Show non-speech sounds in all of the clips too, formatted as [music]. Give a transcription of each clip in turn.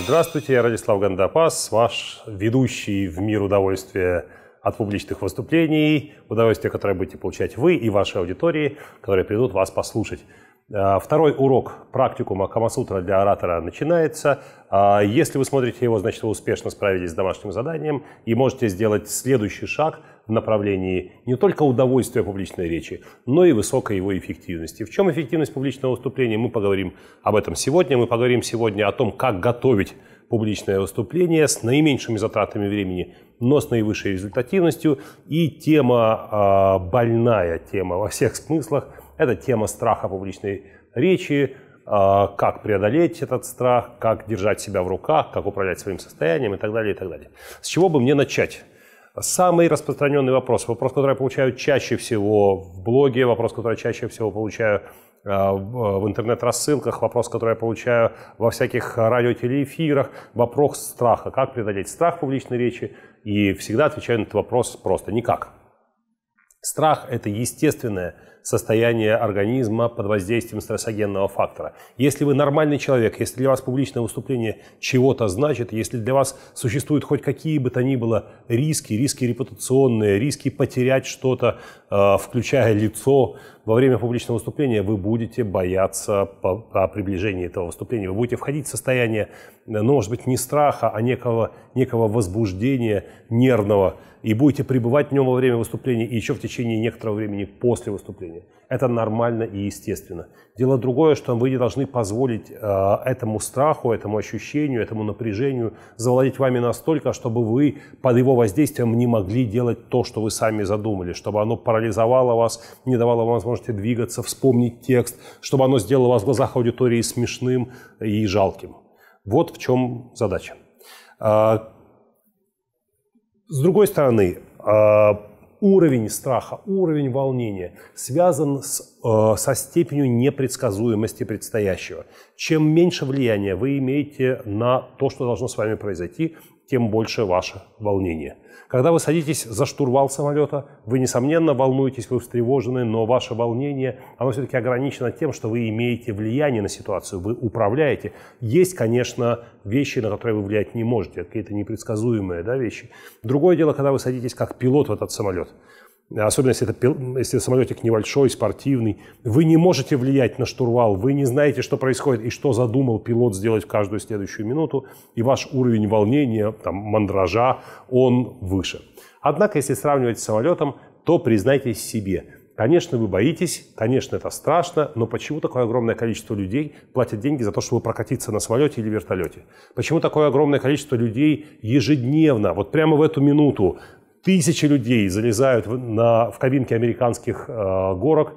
Здравствуйте, я Радислав Гандапас, ваш ведущий в мир удовольствия от публичных выступлений, удовольствия, которое будете получать вы и ваши аудитории, которые придут вас послушать. А, второй урок практикума Камасутра для оратора начинается. А, если вы смотрите его, значит, вы успешно справились с домашним заданием и можете сделать следующий шаг в направлении не только удовольствия публичной речи, но и высокой его эффективности. В чем эффективность публичного выступления? Мы поговорим об этом сегодня. Мы поговорим сегодня о том, как готовить публичное выступление с наименьшими затратами времени, но с наивысшей результативностью. И тема а, больная, тема во всех смыслах – это тема страха публичной речи, а, как преодолеть этот страх, как держать себя в руках, как управлять своим состоянием и так далее, и так далее. С чего бы мне начать? Самый распространенный вопрос, вопрос, который я получаю чаще всего в блоге, вопрос, который я чаще всего получаю а, в интернет-рассылках, вопрос, который я получаю во всяких радиотелеэфирах, вопрос страха, как преодолеть страх публичной речи, и всегда отвечаю на этот вопрос просто никак. Страх – это естественное состояние организма под воздействием стрессогенного фактора. Если вы нормальный человек, если для вас публичное выступление чего-то значит, если для вас существуют хоть какие бы то ни было риски, риски репутационные, риски потерять что-то, э, включая лицо, во время публичного выступления вы будете бояться по, по приближении этого выступления. Вы будете входить в состояние, э, ну, может быть, не страха, а некого, некого возбуждения нервного, и будете пребывать в нем во время выступления и еще в течение некоторого времени после выступления. Это нормально и естественно. Дело другое, что вы не должны позволить э, этому страху, этому ощущению, этому напряжению завладеть вами настолько, чтобы вы под его воздействием не могли делать то, что вы сами задумали, чтобы оно парализовало вас, не давало вам возможности можете двигаться, вспомнить текст, чтобы оно сделало вас в глазах аудитории смешным и жалким. Вот в чем задача. А, с другой стороны, а, уровень страха, уровень волнения связан с, а, со степенью непредсказуемости предстоящего. Чем меньше влияния вы имеете на то, что должно с вами произойти, тем больше ваше волнение. Когда вы садитесь за штурвал самолета, вы, несомненно, волнуетесь, вы встревожены, но ваше волнение, оно все-таки ограничено тем, что вы имеете влияние на ситуацию, вы управляете. Есть, конечно, вещи, на которые вы влиять не можете, какие-то непредсказуемые да, вещи. Другое дело, когда вы садитесь как пилот в этот самолет – особенно если, это, если самолетик небольшой, спортивный, вы не можете влиять на штурвал, вы не знаете, что происходит и что задумал пилот сделать в каждую следующую минуту, и ваш уровень волнения, там, мандража, он выше. Однако, если сравнивать с самолетом, то признайтесь себе, Конечно, вы боитесь, конечно, это страшно, но почему такое огромное количество людей платят деньги за то, чтобы прокатиться на самолете или вертолете? Почему такое огромное количество людей ежедневно, вот прямо в эту минуту, Тысячи людей залезают на, в кабинки американских э, горок,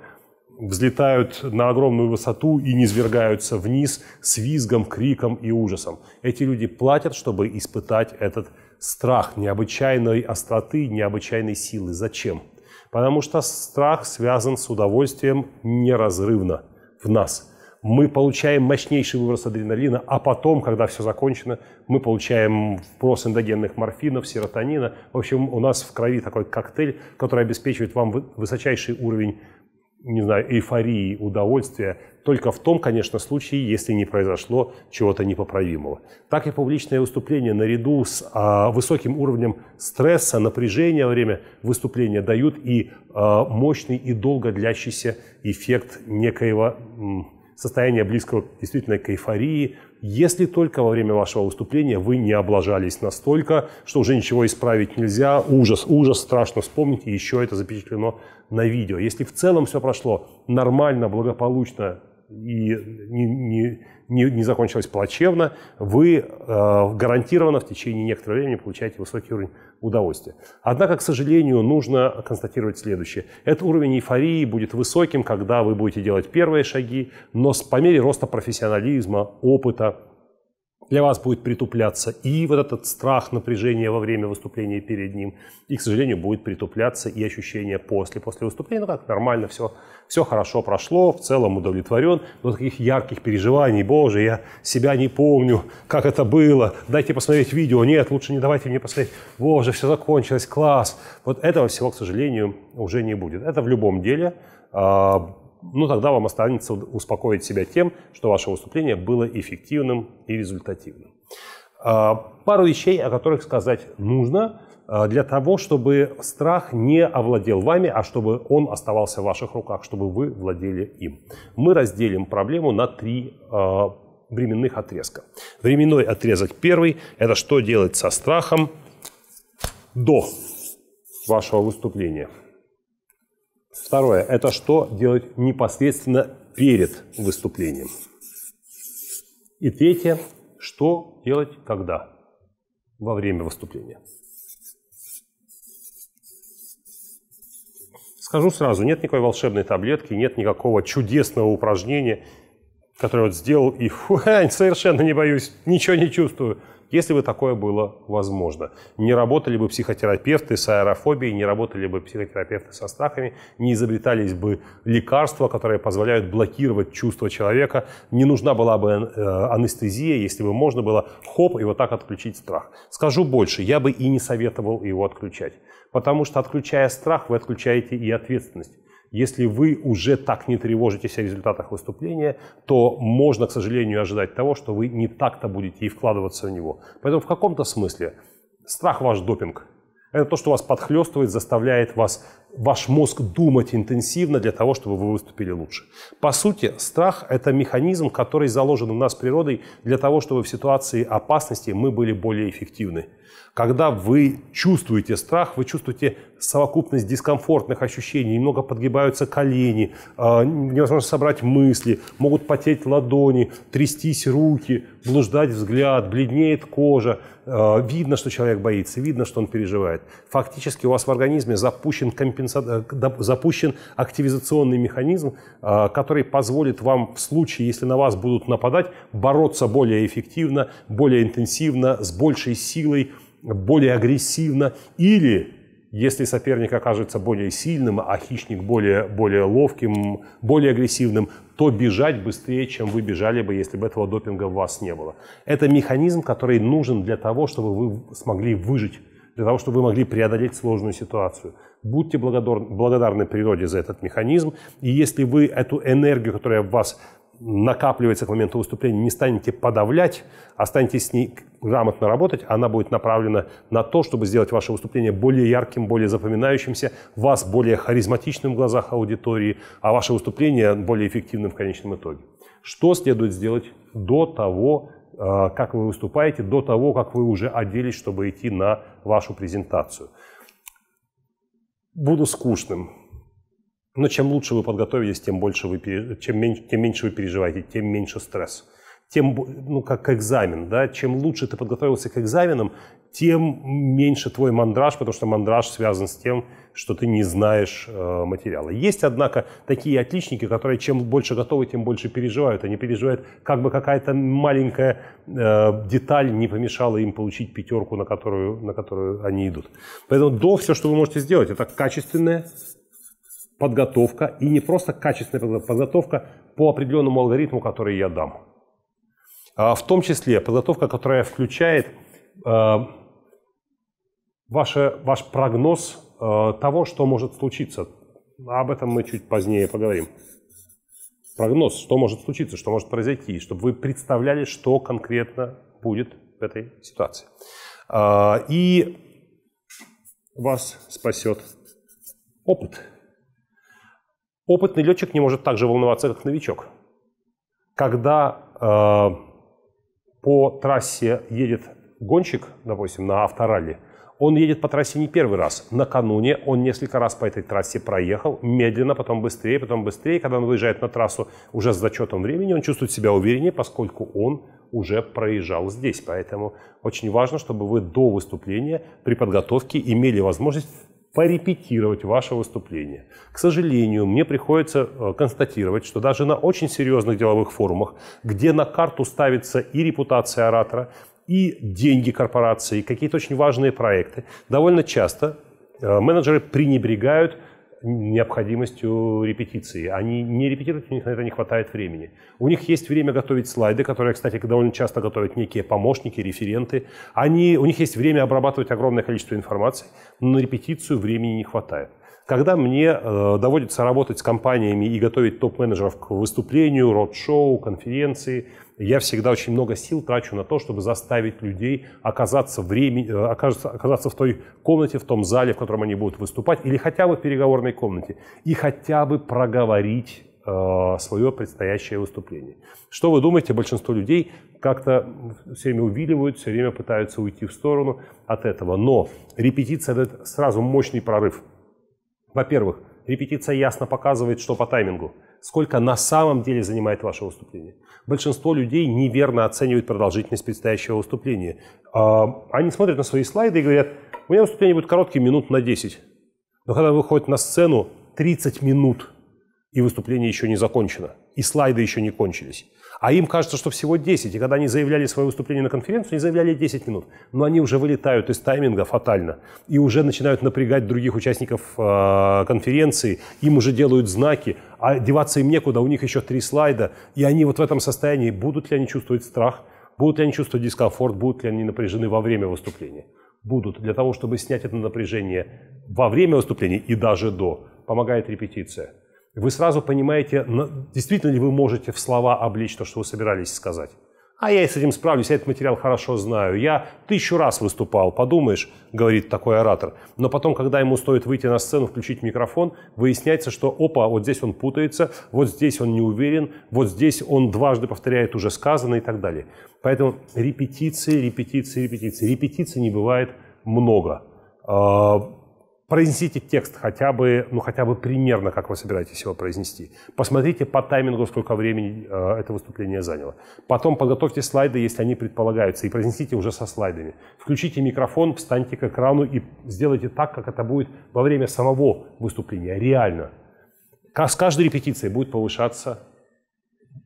взлетают на огромную высоту и низвергаются вниз с визгом, криком и ужасом. Эти люди платят, чтобы испытать этот страх необычайной остроты, необычайной силы. Зачем? Потому что страх связан с удовольствием неразрывно в нас – мы получаем мощнейший выброс адреналина, а потом, когда все закончено, мы получаем вброс эндогенных морфинов, серотонина. В общем, у нас в крови такой коктейль, который обеспечивает вам высочайший уровень не знаю, эйфории, удовольствия, только в том, конечно, случае, если не произошло чего-то непоправимого. Так и публичное выступление наряду с а, высоким уровнем стресса, напряжения во время выступления дают и а, мощный и долго длящийся эффект некоего состояние близкого действительно к эйфории, если только во время вашего выступления вы не облажались настолько, что уже ничего исправить нельзя, ужас, ужас, страшно вспомнить, и еще это запечатлено на видео. Если в целом все прошло нормально, благополучно и не, не, не, не закончилось плачевно, вы э, гарантированно в течение некоторого времени получаете высокий уровень удовольствия. Однако, к сожалению, нужно констатировать следующее. Этот уровень эйфории будет высоким, когда вы будете делать первые шаги, но с по мере роста профессионализма, опыта, для вас будет притупляться и вот этот страх напряжение во время выступления перед ним, и, к сожалению, будет притупляться и ощущение после. После выступления, ну как, нормально, все, все хорошо прошло, в целом удовлетворен, но таких ярких переживаний, боже, я себя не помню, как это было, дайте посмотреть видео, нет, лучше не давайте мне посмотреть, боже, все закончилось, класс. Вот этого всего, к сожалению, уже не будет. Это в любом деле, а, ну тогда вам останется успокоить себя тем, что ваше выступление было эффективным и результативным. А, пару вещей, о которых сказать нужно а, для того, чтобы страх не овладел вами, а чтобы он оставался в ваших руках, чтобы вы владели им. Мы разделим проблему на три а, временных отрезка. Временной отрезок первый – это что делать со страхом до вашего выступления – Второе – это что делать непосредственно перед выступлением. И третье – что делать когда? Во время выступления. Скажу сразу, нет никакой волшебной таблетки, нет никакого чудесного упражнения, которое вот сделал и [laughs] фу, совершенно не боюсь, ничего не чувствую если бы такое было возможно. Не работали бы психотерапевты с аэрофобией, не работали бы психотерапевты со страхами, не изобретались бы лекарства, которые позволяют блокировать чувства человека, не нужна была бы э, анестезия, если бы можно было хоп и вот так отключить страх. Скажу больше, я бы и не советовал его отключать, потому что отключая страх, вы отключаете и ответственность. Если вы уже так не тревожитесь о результатах выступления, то можно, к сожалению, ожидать того, что вы не так-то будете и вкладываться в него. Поэтому в каком-то смысле страх ваш допинг. Это то, что вас подхлестывает, заставляет вас ваш мозг думать интенсивно для того, чтобы вы выступили лучше. По сути, страх – это механизм, который заложен у нас природой для того, чтобы в ситуации опасности мы были более эффективны. Когда вы чувствуете страх, вы чувствуете совокупность дискомфортных ощущений, немного подгибаются колени, а, невозможно собрать мысли, могут потеть ладони, трястись руки, блуждать взгляд, бледнеет кожа. А, видно, что человек боится, видно, что он переживает. Фактически у вас в организме запущен компенсация Э, запущен активизационный механизм, э, который позволит вам в случае, если на вас будут нападать, бороться более эффективно, более интенсивно, с большей силой, более агрессивно или если соперник окажется более сильным, а хищник более, более ловким, более агрессивным, то бежать быстрее, чем вы бежали бы, если бы этого допинга у вас не было. Это механизм, который нужен для того, чтобы вы смогли выжить, для того, чтобы вы могли преодолеть сложную ситуацию. Будьте благодарны природе за этот механизм. И если вы эту энергию, которая в вас накапливается к моменту выступления, не станете подавлять, а станете с ней грамотно работать, она будет направлена на то, чтобы сделать ваше выступление более ярким, более запоминающимся, вас более харизматичным в глазах аудитории, а ваше выступление более эффективным в конечном итоге. Что следует сделать до того, э, как вы выступаете, до того, как вы уже оделись, чтобы идти на вашу презентацию – буду скучным. Но чем лучше вы подготовились, тем больше вы, чем меньше, тем меньше вы переживаете, тем меньше стресс. Тем, ну, как экзамен, да, чем лучше ты подготовился к экзаменам, тем меньше твой мандраж, потому что мандраж связан с тем, что ты не знаешь э, материала. Есть, однако, такие отличники, которые чем больше готовы, тем больше переживают. Они переживают, как бы какая-то маленькая э, деталь не помешала им получить пятерку, на которую, на которую они идут. Поэтому до все, что вы можете сделать, это качественная подготовка, и не просто качественная подготовка по определенному алгоритму, который я дам. А в том числе подготовка, которая включает э, ваше, ваш прогноз Э, того, что может случиться. Об этом мы чуть позднее поговорим. Прогноз, что может случиться, что может произойти, чтобы вы представляли, что конкретно будет в этой ситуации. Э, и вас спасет опыт. Опытный летчик не может так же волноваться, как новичок. Когда э, по трассе едет гонщик, допустим, на авторалли – он едет по трассе не первый раз. Накануне он несколько раз по этой трассе проехал, медленно, потом быстрее, потом быстрее. Когда он выезжает на трассу уже с зачетом времени, он чувствует себя увереннее, поскольку он уже проезжал здесь. Поэтому очень важно, чтобы вы до выступления при подготовке имели возможность порепетировать ваше выступление. К сожалению, мне приходится э, констатировать, что даже на очень серьезных деловых форумах, где на карту ставится и репутация оратора, и деньги корпорации, какие-то очень важные проекты. Довольно часто э, менеджеры пренебрегают необходимостью репетиции. Они не репетируют, у них на это не хватает времени. У них есть время готовить слайды, которые, кстати, довольно часто готовят некие помощники, референты. Они, у них есть время обрабатывать огромное количество информации, но на репетицию времени не хватает. Когда мне э, доводится работать с компаниями и готовить топ-менеджеров к выступлению, род-шоу, конференции – я всегда очень много сил трачу на то, чтобы заставить людей оказаться, времени, э, оказаться, оказаться в той комнате, в том зале, в котором они будут выступать, или хотя бы в переговорной комнате, и хотя бы проговорить э, свое предстоящее выступление. Что вы думаете, большинство людей как-то все время увиливают, все время пытаются уйти в сторону от этого. Но репетиция – это сразу мощный прорыв. Во-первых, репетиция ясно показывает, что по таймингу – сколько на самом деле занимает ваше выступление. Большинство людей неверно оценивают продолжительность предстоящего выступления. А, они смотрят на свои слайды и говорят, у меня выступление будет коротким, минут на 10. Но когда выходит на сцену, 30 минут, и выступление еще не закончено, и слайды еще не кончились. А им кажется, что всего 10. И когда они заявляли свое выступление на конференцию, они заявляли 10 минут. Но они уже вылетают из тайминга фатально. И уже начинают напрягать других участников э, конференции. Им уже делают знаки. А деваться им некуда, у них еще три слайда. И они вот в этом состоянии. Будут ли они чувствовать страх? Будут ли они чувствовать дискомфорт? Будут ли они напряжены во время выступления? Будут. Для того, чтобы снять это напряжение во время выступления и даже до, помогает репетиция вы сразу понимаете, действительно ли вы можете в слова облечь то, что вы собирались сказать. А я и с этим справлюсь, я этот материал хорошо знаю. Я тысячу раз выступал, подумаешь, говорит такой оратор. Но потом, когда ему стоит выйти на сцену, включить микрофон, выясняется, что опа, вот здесь он путается, вот здесь он не уверен, вот здесь он дважды повторяет уже сказанное и так далее. Поэтому репетиции, репетиции, репетиции. Репетиций не бывает много. А, Произнесите текст хотя бы, ну, хотя бы примерно, как вы собираетесь его произнести. Посмотрите по таймингу, сколько времени э, это выступление заняло. Потом подготовьте слайды, если они предполагаются, и произнесите уже со слайдами. Включите микрофон, встаньте к экрану и сделайте так, как это будет во время самого выступления, реально. С каждой репетицией будет повышаться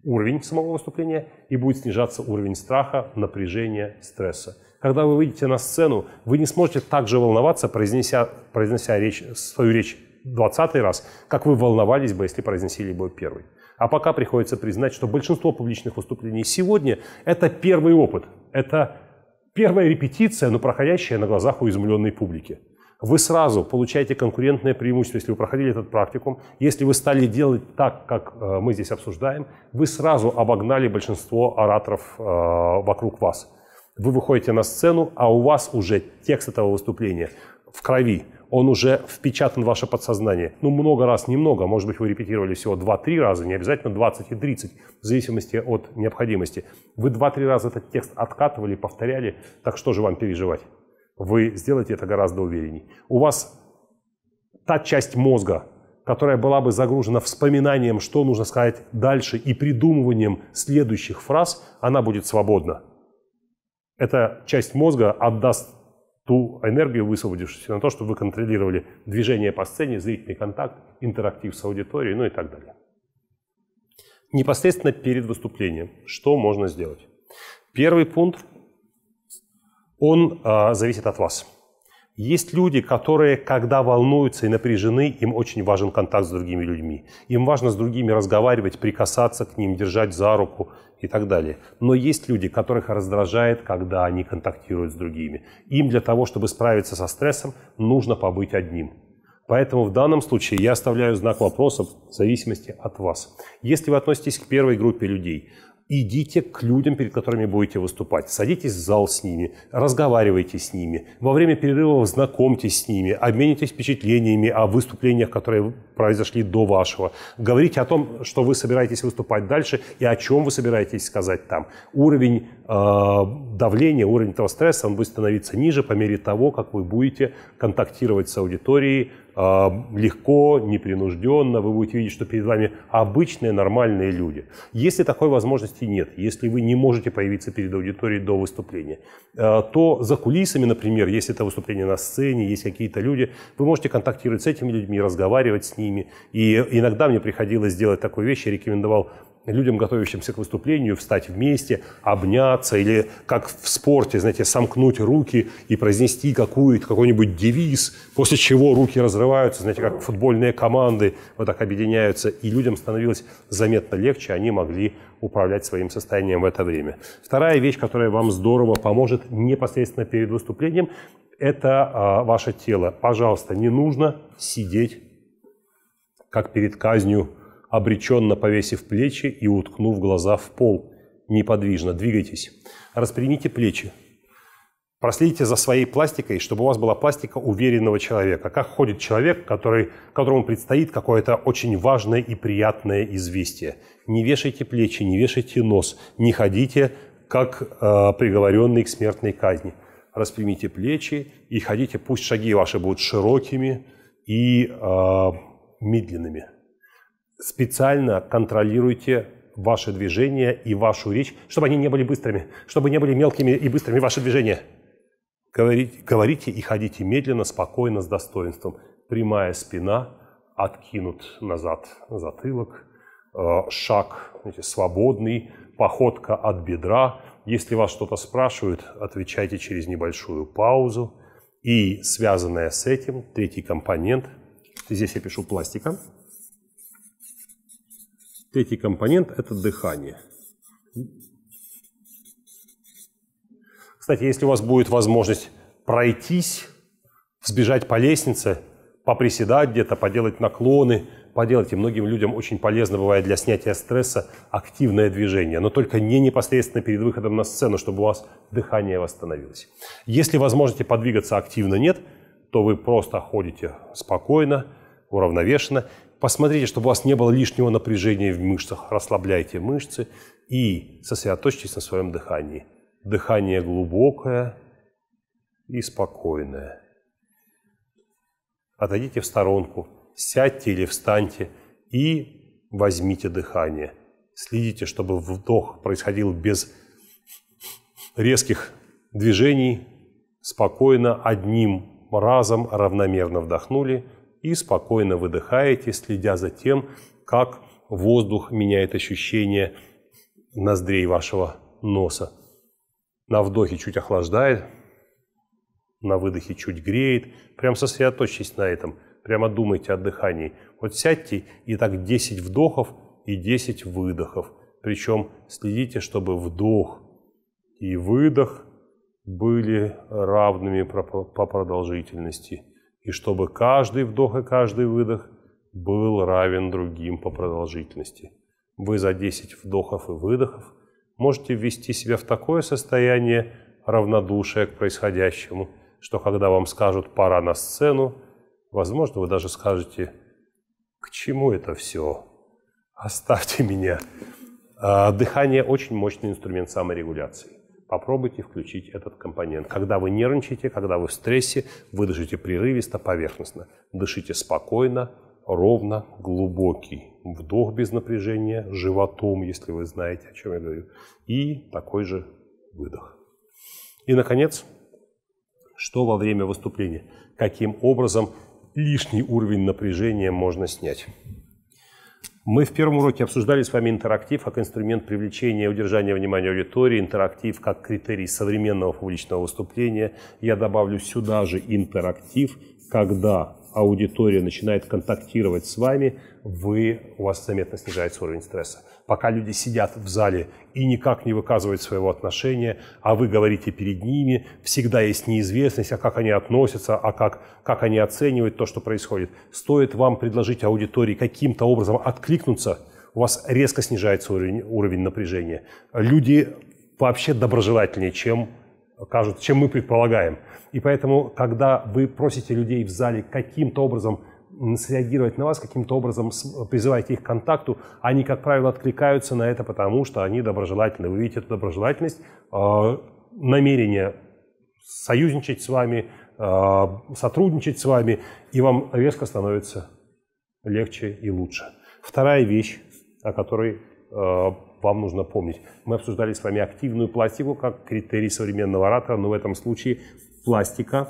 уровень самого выступления и будет снижаться уровень страха, напряжения, стресса. Когда вы выйдете на сцену, вы не сможете так же волноваться, произнеся, произнеся речь, свою речь 20 раз, как вы волновались бы, если произносили бы первый. А пока приходится признать, что большинство публичных выступлений сегодня – это первый опыт, это первая репетиция, но проходящая на глазах у изумленной публики вы сразу получаете конкурентное преимущество, если вы проходили этот практикум. Если вы стали делать так, как э, мы здесь обсуждаем, вы сразу обогнали большинство ораторов э, вокруг вас. Вы выходите на сцену, а у вас уже текст этого выступления в крови, он уже впечатан в ваше подсознание. Ну, много раз, немного, может быть, вы репетировали всего 2-3 раза, не обязательно 20 и 30, в зависимости от необходимости. Вы 2-3 раза этот текст откатывали, повторяли, так что же вам переживать? Вы сделаете это гораздо уверенней. У вас та часть мозга, которая была бы загружена вспоминанием, что нужно сказать дальше, и придумыванием следующих фраз, она будет свободна эта часть мозга отдаст ту энергию, высвободившуюся на то, чтобы вы контролировали движение по сцене, зрительный контакт, интерактив с аудиторией, ну и так далее. Непосредственно перед выступлением что можно сделать? Первый пункт, он э, зависит от вас. Есть люди, которые, когда волнуются и напряжены, им очень важен контакт с другими людьми. Им важно с другими разговаривать, прикасаться к ним, держать за руку, и так далее. Но есть люди, которых раздражает, когда они контактируют с другими. Им для того, чтобы справиться со стрессом, нужно побыть одним. Поэтому в данном случае я оставляю знак вопроса в зависимости от вас. Если вы относитесь к первой группе людей, идите к людям, перед которыми будете выступать. Садитесь в зал с ними, разговаривайте с ними. Во время перерывов знакомьтесь с ними, обменитесь впечатлениями о выступлениях, которые произошли до вашего. Говорите о том, что вы собираетесь выступать дальше и о чем вы собираетесь сказать там. Уровень э, давления, уровень этого стресса, он будет становиться ниже по мере того, как вы будете контактировать с аудиторией, легко, непринужденно, вы будете видеть, что перед вами обычные нормальные люди. Если такой возможности нет, если вы не можете появиться перед аудиторией до выступления, э, то за кулисами, например, если это выступление на сцене, есть какие-то люди, вы можете контактировать с этими людьми, разговаривать с ними. И иногда мне приходилось делать такую вещь, я рекомендовал людям, готовящимся к выступлению, встать вместе, обняться или, как в спорте, знаете, сомкнуть руки и произнести какую-то, какой-нибудь девиз, после чего руки разрываются, знаете, как футбольные команды вот так объединяются, и людям становилось заметно легче, они могли управлять своим состоянием в это время. Вторая вещь, которая вам здорово поможет непосредственно перед выступлением, это а, ваше тело. Пожалуйста, не нужно сидеть, как перед казнью, обреченно повесив плечи и уткнув глаза в пол. Неподвижно двигайтесь. Распрямите плечи. Проследите за своей пластикой, чтобы у вас была пластика уверенного человека. Как ходит человек, который, которому предстоит какое-то очень важное и приятное известие. Не вешайте плечи, не вешайте нос, не ходите как э, приговоренный к смертной казни. Распрямите плечи и ходите, пусть шаги ваши будут широкими и э, медленными специально контролируйте ваши движения и вашу речь, чтобы они не были быстрыми, чтобы не были мелкими и быстрыми ваши движения. Говорите, говорите и ходите медленно, спокойно, с достоинством. Прямая спина, откинут назад затылок, э, шаг знаете, свободный, походка от бедра. Если вас что-то спрашивают, отвечайте через небольшую паузу. И связанное с этим, третий компонент, здесь я пишу пластиком, Третий компонент – это дыхание. Кстати, если у вас будет возможность пройтись, сбежать по лестнице, поприседать где-то, поделать наклоны, поделать. И многим людям очень полезно бывает для снятия стресса активное движение, но только не непосредственно перед выходом на сцену, чтобы у вас дыхание восстановилось. Если возможности подвигаться активно нет, то вы просто ходите спокойно, уравновешенно. Посмотрите, чтобы у вас не было лишнего напряжения в мышцах. Расслабляйте мышцы и сосредоточьтесь на своем дыхании. Дыхание глубокое и спокойное. Отойдите в сторонку, сядьте или встаньте и возьмите дыхание. Следите, чтобы вдох происходил без резких движений, спокойно, одним разом равномерно вдохнули – и спокойно выдыхаете, следя за тем, как воздух меняет ощущение ноздрей вашего носа. На вдохе чуть охлаждает, на выдохе чуть греет. Прям сосредоточьтесь на этом, прямо думайте о дыхании. Вот сядьте и так 10 вдохов и 10 выдохов. Причем следите, чтобы вдох и выдох были равными по продолжительности и чтобы каждый вдох и каждый выдох был равен другим по продолжительности. Вы за 10 вдохов и выдохов можете ввести себя в такое состояние равнодушия к происходящему, что когда вам скажут «пора на сцену», возможно, вы даже скажете «к чему это все? Оставьте меня». А дыхание – очень мощный инструмент саморегуляции попробуйте включить этот компонент. Когда вы нервничаете, когда вы в стрессе, вы дышите прерывисто, поверхностно. Дышите спокойно, ровно, глубокий вдох без напряжения, животом, если вы знаете, о чем я говорю, и такой же выдох. И, наконец, что во время выступления? Каким образом лишний уровень напряжения можно снять? Мы в первом уроке обсуждали с вами интерактив как инструмент привлечения и удержания внимания аудитории, интерактив как критерий современного публичного выступления. Я добавлю сюда же интерактив, когда аудитория начинает контактировать с вами, вы, у вас заметно снижается уровень стресса. Пока люди сидят в зале и никак не выказывают своего отношения, а вы говорите перед ними, всегда есть неизвестность, а как они относятся, а как, как они оценивают то, что происходит. Стоит вам предложить аудитории каким-то образом откликнуться, у вас резко снижается уровень, уровень напряжения. Люди вообще доброжелательнее, чем кажут, чем мы предполагаем. И поэтому, когда вы просите людей в зале каким-то образом среагировать на вас, каким-то образом э, призываете их к контакту, они, как правило, откликаются на это, потому что они доброжелательны. Вы видите эту доброжелательность, э, намерение союзничать с вами, э, сотрудничать с вами, и вам резко становится легче и лучше. Вторая вещь, о которой вам нужно помнить. Мы обсуждали с вами активную пластику как критерий современного оратора, но в этом случае пластика,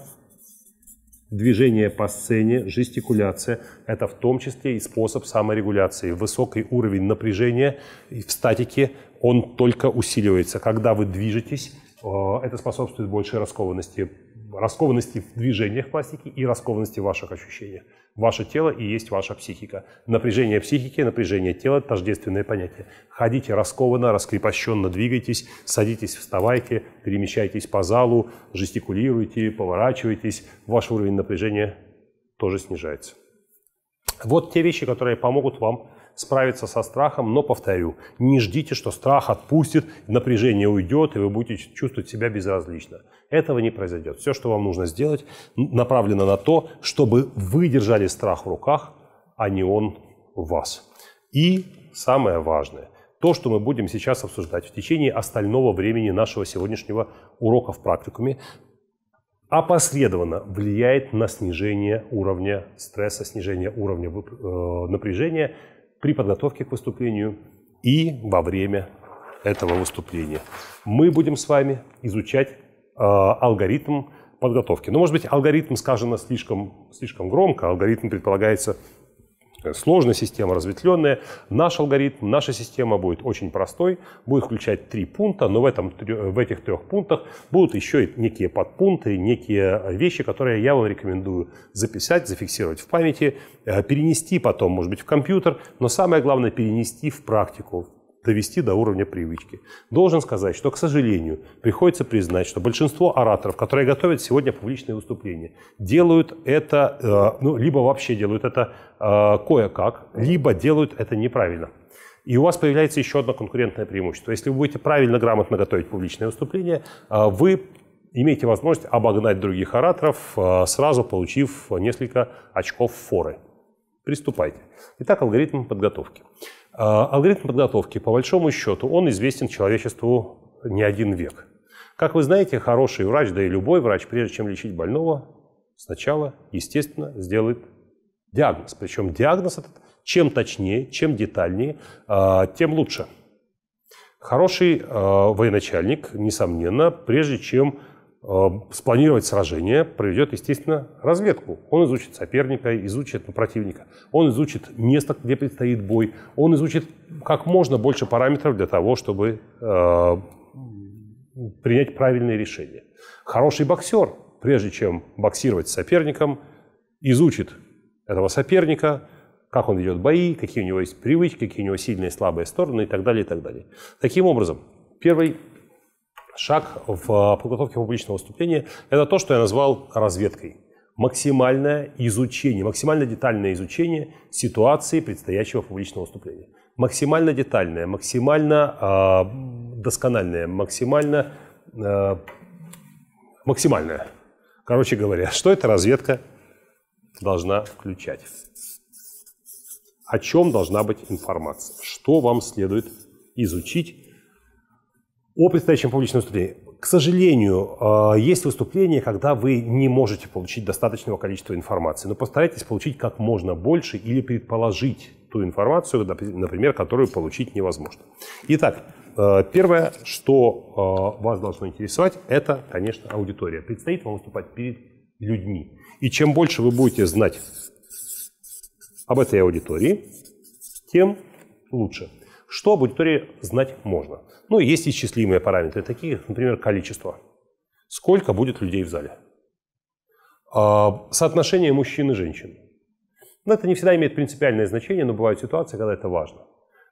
движение по сцене, жестикуляция – это в том числе и способ саморегуляции. Высокий уровень напряжения в статике, он только усиливается. Когда вы движетесь, Э, это способствует большей раскованности, раскованности в движениях пластики и раскованности в ваших ощущениях. Ваше тело и есть ваша психика. Напряжение психики, напряжение тела – тождественное понятие. Ходите раскованно, раскрепощенно, двигайтесь, садитесь, вставайте, перемещайтесь по залу, жестикулируйте, поворачивайтесь. Ваш уровень напряжения тоже снижается. Вот те вещи, которые помогут вам справиться со страхом, но повторю, не ждите, что страх отпустит, напряжение уйдет, и вы будете чувствовать себя безразлично. Этого не произойдет. Все, что вам нужно сделать, направлено на то, чтобы вы держали страх в руках, а не он в вас. И самое важное, то, что мы будем сейчас обсуждать в течение остального времени нашего сегодняшнего урока в практикуме, опосредованно влияет на снижение уровня стресса, снижение уровня э, напряжения, при подготовке к выступлению и во время этого выступления. Мы будем с вами изучать э, алгоритм подготовки. Но, ну, может быть, алгоритм сказано слишком, слишком громко. Алгоритм предполагается сложная система, разветвленная. Наш алгоритм, наша система будет очень простой, будет включать три пункта, но в, этом, в этих трех пунктах будут еще и некие подпункты, некие э, вещи, которые я вам рекомендую записать, зафиксировать в памяти, э, перенести потом, может быть, в компьютер, но самое главное перенести в практику, довести до уровня привычки. Должен сказать, что, к сожалению, приходится признать, что большинство ораторов, которые готовят сегодня публичные выступления, делают это, э, ну, либо вообще делают это э, кое-как, либо делают это неправильно. И у вас появляется еще одно конкурентное преимущество. Если вы будете правильно, грамотно готовить публичное выступление, э, вы имеете возможность обогнать других ораторов, сразу получив несколько очков форы. Приступайте. Итак, алгоритм подготовки. А, алгоритм подготовки, по большому счету, он известен человечеству не один век. Как вы знаете, хороший врач, да и любой врач, прежде чем лечить больного, сначала, естественно, сделает диагноз. Причем диагноз этот чем точнее, чем детальнее, а, тем лучше. Хороший а, военачальник, несомненно, прежде чем Э, спланировать сражение, проведет, естественно, разведку. Он изучит соперника, изучит ну, противника, он изучит место, где предстоит бой, он изучит как можно больше параметров для того, чтобы э, принять правильное решение. Хороший боксер, прежде чем боксировать с соперником, изучит этого соперника, как он ведет бои, какие у него есть привычки, какие у него сильные и слабые стороны и так далее, и так далее. Таким образом, первый шаг в а, подготовке публичного выступления – это то, что я назвал разведкой. Максимальное изучение, максимально детальное изучение ситуации предстоящего публичного выступления. Максимально детальное, максимально э, доскональное, максимально... Э, максимальное. Короче говоря, что эта разведка должна включать? О чем должна быть информация? Что вам следует изучить о предстоящем публичном выступлении. К сожалению, а, есть выступления, когда вы не можете получить достаточного количества информации, но постарайтесь получить как можно больше или предположить ту информацию, например, которую получить невозможно. Итак, э, первое, что а, вас должно интересовать, это, конечно, аудитория. Предстоит вам выступать перед людьми. И чем больше вы будете знать об этой аудитории, тем лучше. Что об аудитории знать можно – ну, есть исчислимые параметры, такие, например, количество. Сколько будет людей в зале? А, соотношение мужчин и женщин. Но это не всегда имеет принципиальное значение, но бывают ситуации, когда это важно.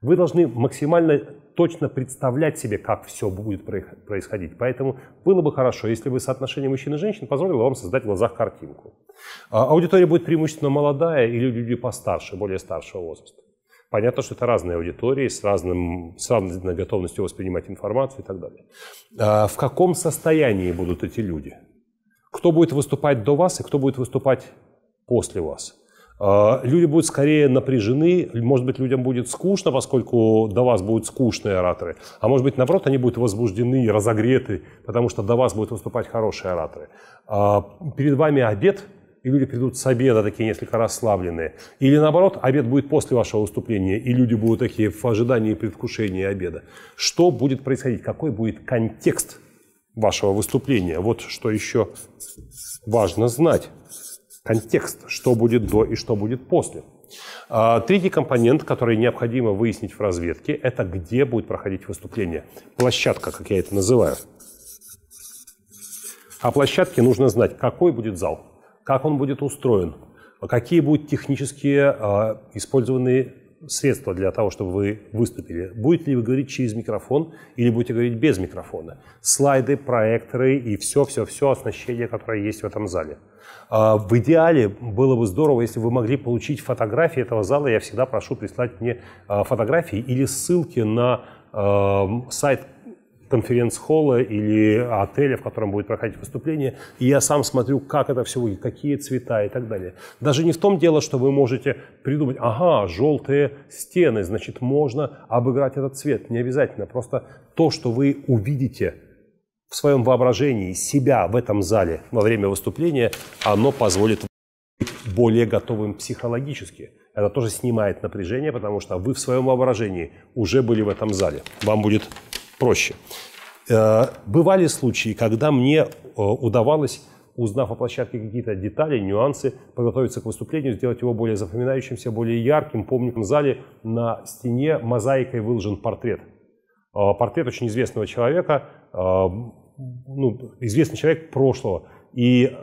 Вы должны максимально точно представлять себе, как все будет происходить. Поэтому было бы хорошо, если бы соотношение мужчин и женщин позволило вам создать в глазах картинку. А аудитория будет преимущественно молодая или люди постарше, более старшего возраста. Понятно, что это разные аудитории с, разным, с разной готовностью воспринимать информацию и так далее. А в каком состоянии будут эти люди? Кто будет выступать до вас и кто будет выступать после вас? А, люди будут скорее напряжены, может быть, людям будет скучно, поскольку до вас будут скучные ораторы, а может быть, наоборот, они будут возбуждены, разогреты, потому что до вас будут выступать хорошие ораторы. А, перед вами обед – и люди придут с обеда такие несколько расслабленные. Или наоборот, обед будет после вашего выступления, и люди будут такие в ожидании и предвкушении обеда. Что будет происходить? Какой будет контекст вашего выступления? Вот что еще важно знать. Контекст, что будет до и что будет после. А, третий компонент, который необходимо выяснить в разведке, это где будет проходить выступление. Площадка, как я это называю. О а площадке нужно знать, какой будет зал как он будет устроен, какие будут технические а, использованные средства для того, чтобы вы выступили. Будете ли вы говорить через микрофон или будете говорить без микрофона? Слайды, проекторы и все-все-все оснащение, которое есть в этом зале. А, в идеале было бы здорово, если вы могли получить фотографии этого зала. Я всегда прошу прислать мне а, фотографии или ссылки на сайт конференц-холла или отеля, в котором будет проходить выступление, и я сам смотрю, как это все выглядит, какие цвета и так далее. Даже не в том дело, что вы можете придумать, ага, желтые стены, значит, можно обыграть этот цвет. Не обязательно, просто то, что вы увидите в своем воображении себя в этом зале во время выступления, оно позволит быть более готовым психологически – это тоже снимает напряжение, потому что вы в своем воображении уже были в этом зале. Вам будет проще. Э, бывали случаи, когда мне э, удавалось, узнав о площадке какие-то детали, нюансы, подготовиться к выступлению, сделать его более запоминающимся, более ярким. Помню, в зале на стене мозаикой выложен портрет. Э, портрет очень известного человека, ну, известный человек прошлого. И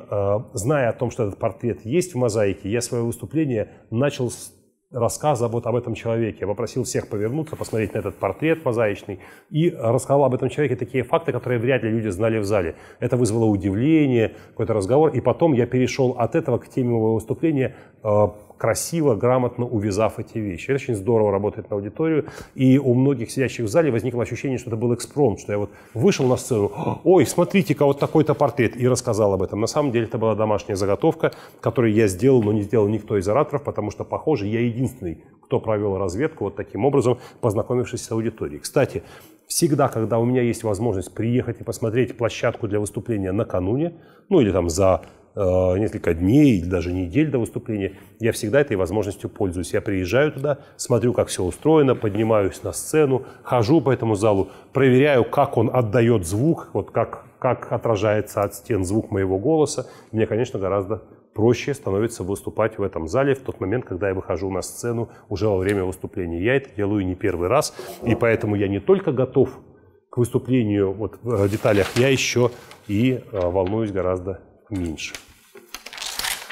зная о том, что этот портрет есть в мозаике, я свое выступление начал с рассказа вот об этом человеке. Я попросил всех повернуться, посмотреть на этот портрет мозаичный и рассказал об этом человеке такие факты, которые вряд ли люди знали в зале. Это вызвало удивление, какой-то разговор. И потом я перешел от этого к теме моего выступления э, красиво, грамотно увязав эти вещи. Это очень здорово работает на аудиторию, и у многих сидящих в зале возникло ощущение, что это был экспромт, что я вот вышел на сцену, ой, смотрите-ка, вот такой-то портрет, и рассказал об этом. На самом деле это была домашняя заготовка, которую я сделал, но не сделал никто из ораторов, потому что, похоже, я единственный, кто провел разведку вот таким образом, познакомившись с аудиторией. Кстати, всегда, когда у меня есть возможность приехать и посмотреть площадку для выступления накануне, ну или там за Э, несколько дней или даже недель до выступления, я всегда этой возможностью пользуюсь. Я приезжаю туда, смотрю, как все устроено, поднимаюсь на сцену, хожу по этому залу, проверяю, как он отдает звук, вот как, как отражается от стен звук моего голоса. Мне, конечно, гораздо проще становится выступать в этом зале в тот момент, когда я выхожу на сцену уже во время выступления. Я это делаю не первый раз, и поэтому я не только готов к выступлению вот, в э, деталях, я еще и э, волнуюсь гораздо меньше.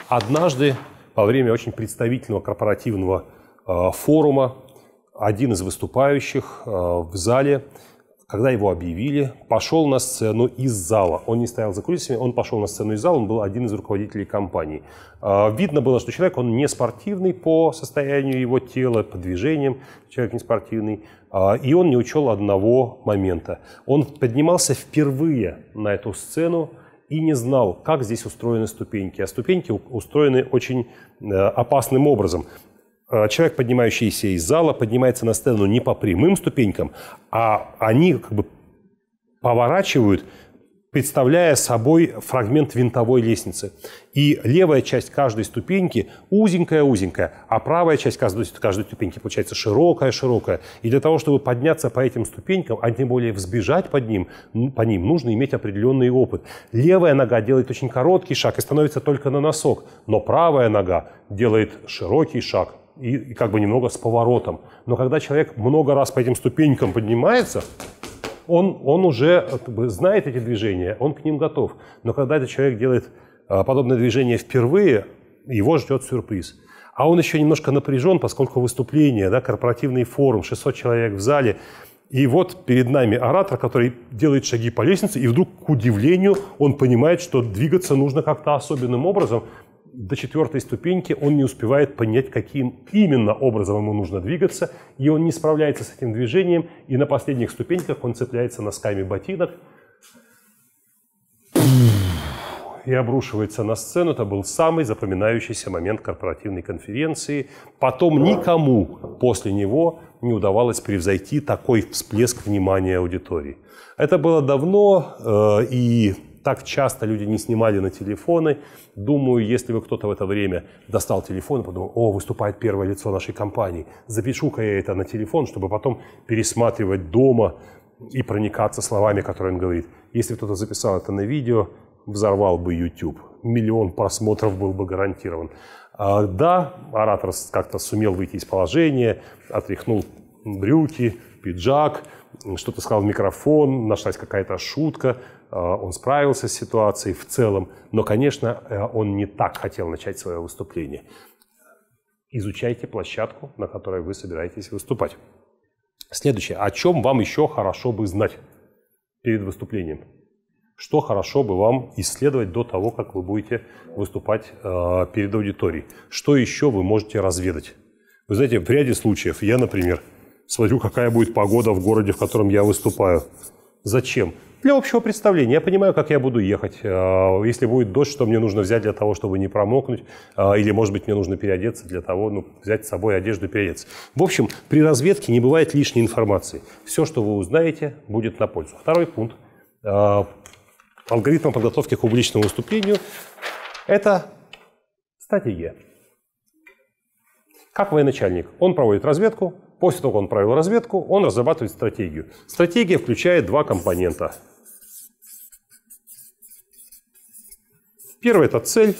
Однажды во время очень представительного корпоративного э, форума один из выступающих э, в зале, когда его объявили, пошел на сцену из зала. Он не стоял за кулисами, он пошел на сцену из зала, он был один из руководителей компании. Э, видно было, что человек, он не спортивный по состоянию его тела, по движениям, человек не спортивный, э, и он не учел одного момента. Он поднимался впервые на эту сцену, и не знал, как здесь устроены ступеньки. А ступеньки устроены очень э, опасным образом. Э, человек, поднимающийся из зала, поднимается на сцену не по прямым ступенькам, а они как бы поворачивают представляя собой фрагмент винтовой лестницы. И левая часть каждой ступеньки узенькая-узенькая, а правая часть каждой, каждой ступеньки получается широкая-широкая. И для того, чтобы подняться по этим ступенькам, а тем более взбежать под ним, по ним, нужно иметь определенный опыт. Левая нога делает очень короткий шаг и становится только на носок, но правая нога делает широкий шаг и, и как бы немного с поворотом. Но когда человек много раз по этим ступенькам поднимается, он, он уже э, как бы, знает эти движения, он к ним готов. Но когда этот человек делает э, подобное движение впервые, его ждет сюрприз. А он еще немножко напряжен, поскольку выступление, да, корпоративный форум, 600 человек в зале. И вот перед нами оратор, который делает шаги по лестнице, и вдруг, к удивлению, он понимает, что двигаться нужно как-то особенным образом, до четвертой ступеньки он не успевает понять, каким именно образом ему нужно двигаться, и он не справляется с этим движением, и на последних ступеньках он цепляется носками ботинок и обрушивается на сцену. Это был самый запоминающийся момент корпоративной конференции. Потом никому после него не удавалось превзойти такой всплеск внимания аудитории. Это было давно, э, и так часто люди не снимали на телефоны. Думаю, если бы кто-то в это время достал телефон и подумал, о, выступает первое лицо нашей компании, запишу-ка я это на телефон, чтобы потом пересматривать дома и проникаться словами, которые он говорит. Если кто-то записал это на видео, взорвал бы YouTube. Миллион просмотров был бы гарантирован. А, да, оратор как-то сумел выйти из положения, отряхнул брюки, пиджак – что-то сказал в микрофон, нашлась какая-то шутка, э, он справился с ситуацией в целом, но, конечно, э, он не так хотел начать свое выступление. Изучайте площадку, на которой вы собираетесь выступать. Следующее. О чем вам еще хорошо бы знать перед выступлением? Что хорошо бы вам исследовать до того, как вы будете выступать э, перед аудиторией? Что еще вы можете разведать? Вы знаете, в ряде случаев я, например, смотрю, какая будет погода в городе, в котором я выступаю. Зачем? Для общего представления. Я понимаю, как я буду ехать. А, если будет дождь, что мне нужно взять для того, чтобы не промокнуть. А, или, может быть, мне нужно переодеться для того, ну, взять с собой одежду и переодеться. В общем, при разведке не бывает лишней информации. Все, что вы узнаете, будет на пользу. Второй пункт. А, алгоритм подготовки к публичному выступлению – это стратегия. Как военачальник, он проводит разведку, После того, как он провел разведку, он разрабатывает стратегию. Стратегия включает два компонента. Первый – это цель.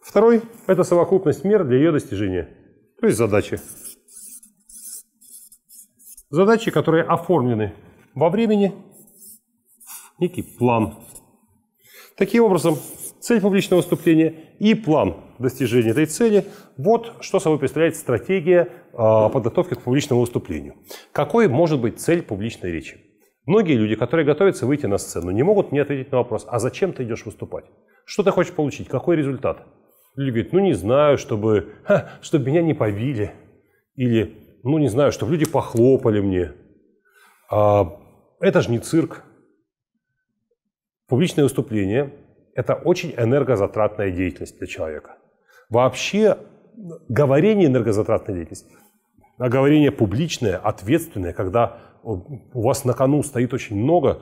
Второй – это совокупность мер для ее достижения, то есть задачи. Задачи, которые оформлены во времени, некий план. Таким образом, цель публичного выступления и план достижения этой цели. Вот что собой представляет стратегия а, подготовки к публичному выступлению. Какой может быть цель публичной речи? Многие люди, которые готовятся выйти на сцену, не могут мне ответить на вопрос, а зачем ты идешь выступать? Что ты хочешь получить? Какой результат? Люди говорят, ну не знаю, чтобы, ха, чтобы меня не повили. Или, ну не знаю, чтобы люди похлопали мне. А, это же не цирк. Публичное выступление это очень энергозатратная деятельность для человека. Вообще говорение энергозатратная деятельность. а говорение публичное, ответственное, когда у вас на кону стоит очень много,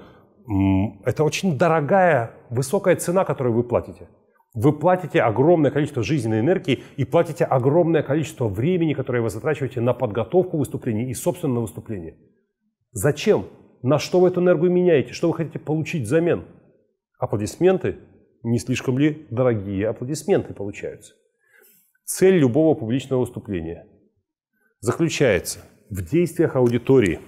это очень дорогая, высокая цена, которую вы платите. Вы платите огромное количество жизненной энергии и платите огромное количество времени, которое вы затрачиваете на подготовку выступления и, собственно, на выступление. Зачем? На что вы эту энергию меняете? Что вы хотите получить взамен? Аплодисменты? не слишком ли дорогие аплодисменты получаются. Цель любого публичного выступления заключается в действиях аудитории.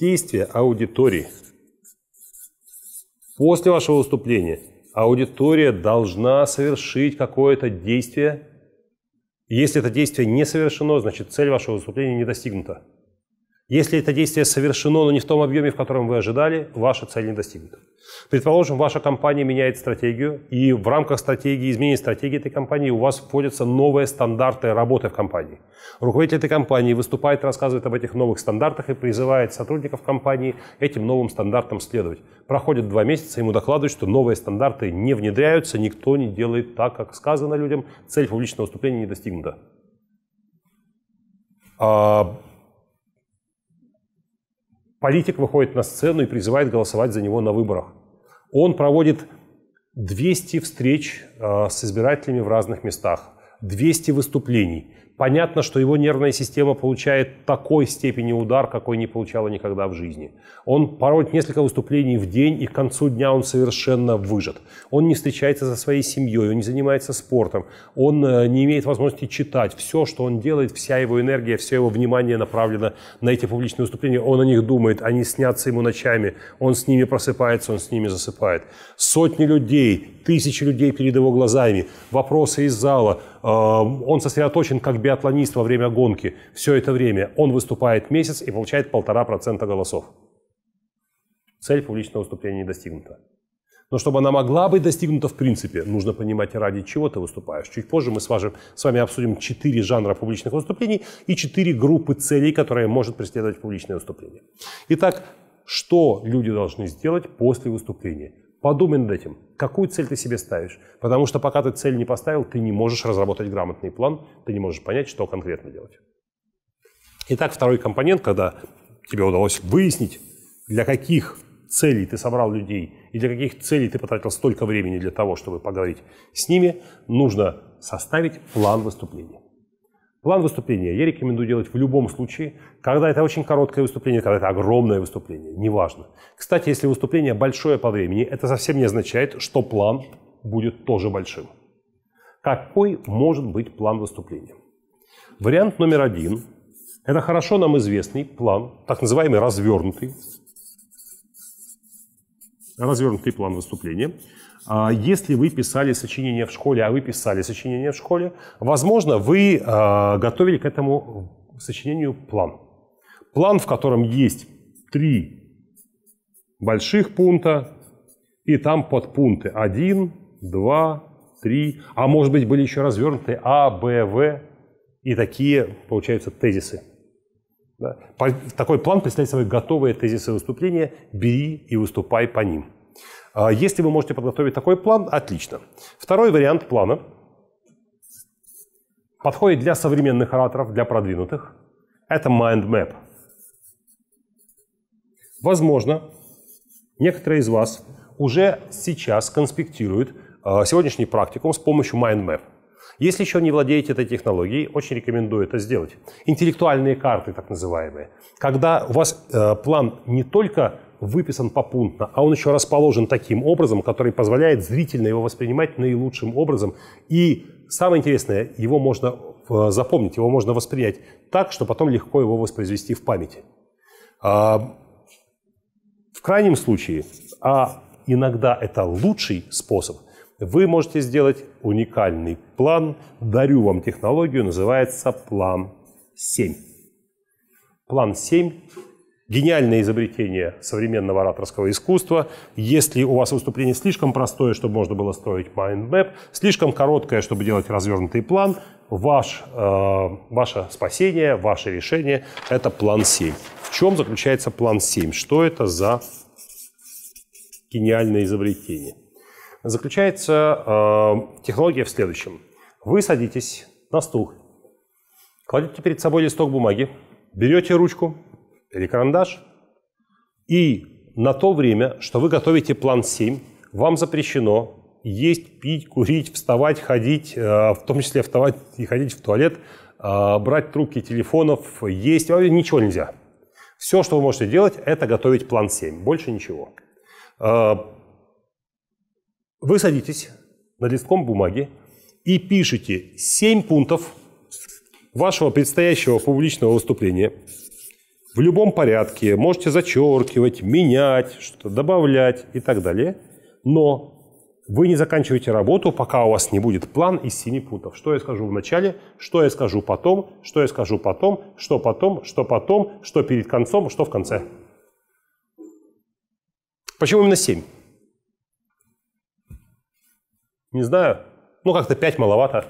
Действия аудитории. После вашего выступления аудитория должна совершить какое-то действие. Если это действие не совершено, значит цель вашего выступления не достигнута. Если это действие совершено, но не в том объеме, в котором вы ожидали, ваша цель не достигнута. Предположим, ваша компания меняет стратегию, и в рамках стратегии, изменения стратегии этой компании у вас вводятся новые стандарты работы в компании. Руководитель этой компании выступает, рассказывает об этих новых стандартах и призывает сотрудников компании этим новым стандартам следовать. Проходит два месяца, ему докладывают, что новые стандарты не внедряются, никто не делает так, как сказано людям, цель публичного выступления не достигнута. А, политик выходит на сцену и призывает голосовать за него на выборах. Он проводит 200 встреч э, с избирателями в разных местах, 200 выступлений, понятно, что его нервная система получает такой степени удар, какой не получала никогда в жизни. Он пороть несколько выступлений в день, и к концу дня он совершенно выжат. Он не встречается со своей семьей, он не занимается спортом, он э, не имеет возможности читать. Все, что он делает, вся его энергия, все его внимание направлено на эти публичные выступления. Он о них думает, они снятся ему ночами, он с ними просыпается, он с ними засыпает. Сотни людей, тысячи людей перед его глазами, вопросы из зала – он сосредоточен как биатлонист во время гонки все это время. Он выступает месяц и получает полтора процента голосов. Цель публичного выступления не достигнута. Но чтобы она могла быть достигнута в принципе, нужно понимать, ради чего ты выступаешь. Чуть позже мы с вами, с вами обсудим четыре жанра публичных выступлений и четыре группы целей, которые может преследовать публичное выступление. Итак, что люди должны сделать после выступления? Подумай над этим, какую цель ты себе ставишь. Потому что пока ты цель не поставил, ты не можешь разработать грамотный план, ты не можешь понять, что конкретно делать. Итак, второй компонент, когда тебе удалось выяснить, для каких целей ты собрал людей и для каких целей ты потратил столько времени для того, чтобы поговорить с ними, нужно составить план выступления. План выступления я рекомендую делать в любом случае, когда это очень короткое выступление, когда это огромное выступление, неважно. Кстати, если выступление большое по времени, это совсем не означает, что план будет тоже большим. Какой может быть план выступления? Вариант номер один – это хорошо нам известный план, так называемый развернутый, развернутый план выступления – а, если вы писали сочинение в школе, а вы писали сочинение в школе, возможно, вы а, готовили к этому сочинению план. План, в котором есть три больших пункта, и там подпункты 1, 2, 3, а может быть были еще развернуты А, Б, В и такие, получаются, тезисы. Да? Такой план представляет собой готовые тезисы выступления, бери и выступай по ним. А, если вы можете подготовить такой план, отлично. Второй вариант плана подходит для современных ораторов, для продвинутых. Это mind map. Возможно, некоторые из вас уже сейчас конспектируют а, сегодняшний практикум с помощью mind map. Если еще не владеете этой технологией, очень рекомендую это сделать. Интеллектуальные карты, так называемые. Когда у вас э, план не только выписан попунктно, а он еще расположен таким образом, который позволяет зрительно его воспринимать наилучшим образом. И самое интересное, его можно э, запомнить, его можно воспринять так, что потом легко его воспроизвести в памяти. А, в крайнем случае, а иногда это лучший способ, вы можете сделать уникальный план. Дарю вам технологию, называется план 7. План 7 гениальное изобретение современного ораторского искусства. Если у вас выступление слишком простое, чтобы можно было строить mind map, слишком короткое, чтобы делать развернутый план, ваш, э, ваше спасение, ваше решение – это план 7. В чем заключается план 7? Что это за гениальное изобретение? Заключается э, технология в следующем. Вы садитесь на стул, кладете перед собой листок бумаги, берете ручку, или карандаш. И на то время, что вы готовите план 7, вам запрещено есть, пить, курить, вставать, ходить, э, в том числе вставать и ходить в туалет, э, брать трубки телефонов, есть, ничего нельзя. Все, что вы можете делать, это готовить план 7, больше ничего. Э, вы садитесь над листком бумаги и пишите 7 пунктов вашего предстоящего публичного выступления – в любом порядке. Можете зачеркивать, менять, что-то добавлять и так далее. Но вы не заканчиваете работу, пока у вас не будет план из семи пунктов. Что я скажу в начале, что я скажу потом, что я скажу потом, что потом, что потом, что перед концом, что в конце. Почему именно 7? Не знаю. Ну, как-то 5 маловато,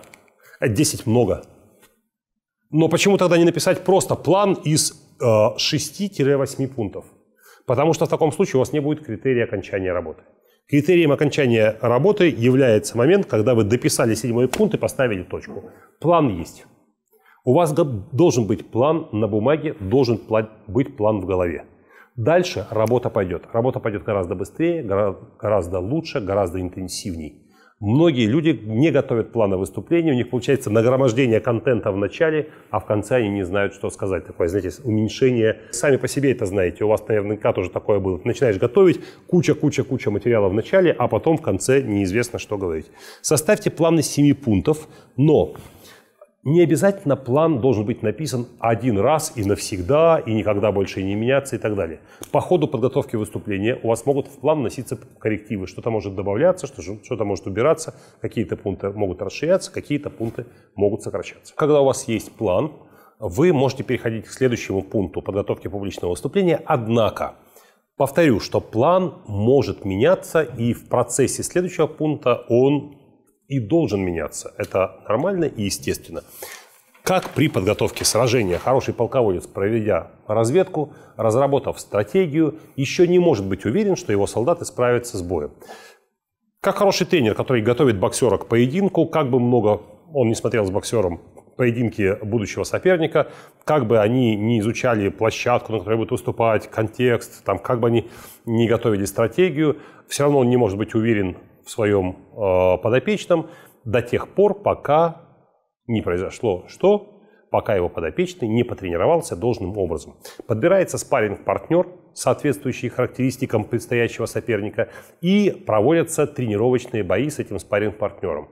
а 10 много. Но почему тогда не написать просто план из 6-8 пунктов. Потому что в таком случае у вас не будет критерия окончания работы. Критерием окончания работы является момент, когда вы дописали седьмой пункт и поставили точку. План есть. У вас должен быть план на бумаге, должен быть план в голове. Дальше работа пойдет. Работа пойдет гораздо быстрее, гораздо лучше, гораздо интенсивней. Многие люди не готовят плана выступления, у них получается нагромождение контента в начале, а в конце они не знают, что сказать. Такое, знаете, уменьшение. Сами по себе это знаете, у вас наверняка тоже такое было. начинаешь готовить куча-куча-куча материала в начале, а потом в конце неизвестно, что говорить. Составьте план из 7 пунктов, но не обязательно план должен быть написан один раз и навсегда, и никогда больше не меняться и так далее. По ходу подготовки выступления у вас могут в план вноситься коррективы. Что-то может добавляться, что-то может убираться, какие-то пункты могут расширяться, какие-то пункты могут сокращаться. Когда у вас есть план, вы можете переходить к следующему пункту подготовки публичного выступления. Однако, повторю, что план может меняться, и в процессе следующего пункта он и должен меняться. Это нормально и естественно. Как при подготовке сражения хороший полководец, проведя разведку, разработав стратегию, еще не может быть уверен, что его солдаты справятся с боем. Как хороший тренер, который готовит боксера к поединку, как бы много он не смотрел с боксером поединки будущего соперника, как бы они не изучали площадку, на которой будут выступать, контекст, там, как бы они не готовили стратегию, все равно он не может быть уверен в своем э, подопечном до тех пор, пока не произошло что? Пока его подопечный не потренировался должным образом. Подбирается спарринг-партнер, соответствующий характеристикам предстоящего соперника, и проводятся тренировочные бои с этим спарринг-партнером.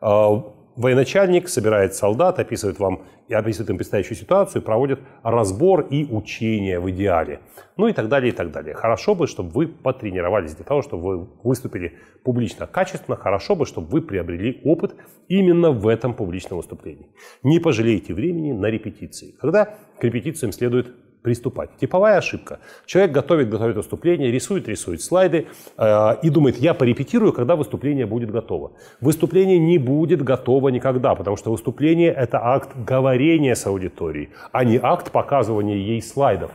Э, военачальник собирает солдат, описывает вам и описывает им предстоящую ситуацию, проводит разбор и учение в идеале. Ну и так далее, и так далее. Хорошо бы, чтобы вы потренировались для того, чтобы вы выступили публично качественно. Хорошо бы, чтобы вы приобрели опыт именно в этом публичном выступлении. Не пожалейте времени на репетиции, когда к репетициям следует приступать. Типовая ошибка. Человек готовит, готовит выступление, рисует, рисует слайды э, и думает, я порепетирую, когда выступление будет готово. Выступление не будет готово никогда, потому что выступление – это акт говорения с аудиторией, а не акт показывания ей слайдов.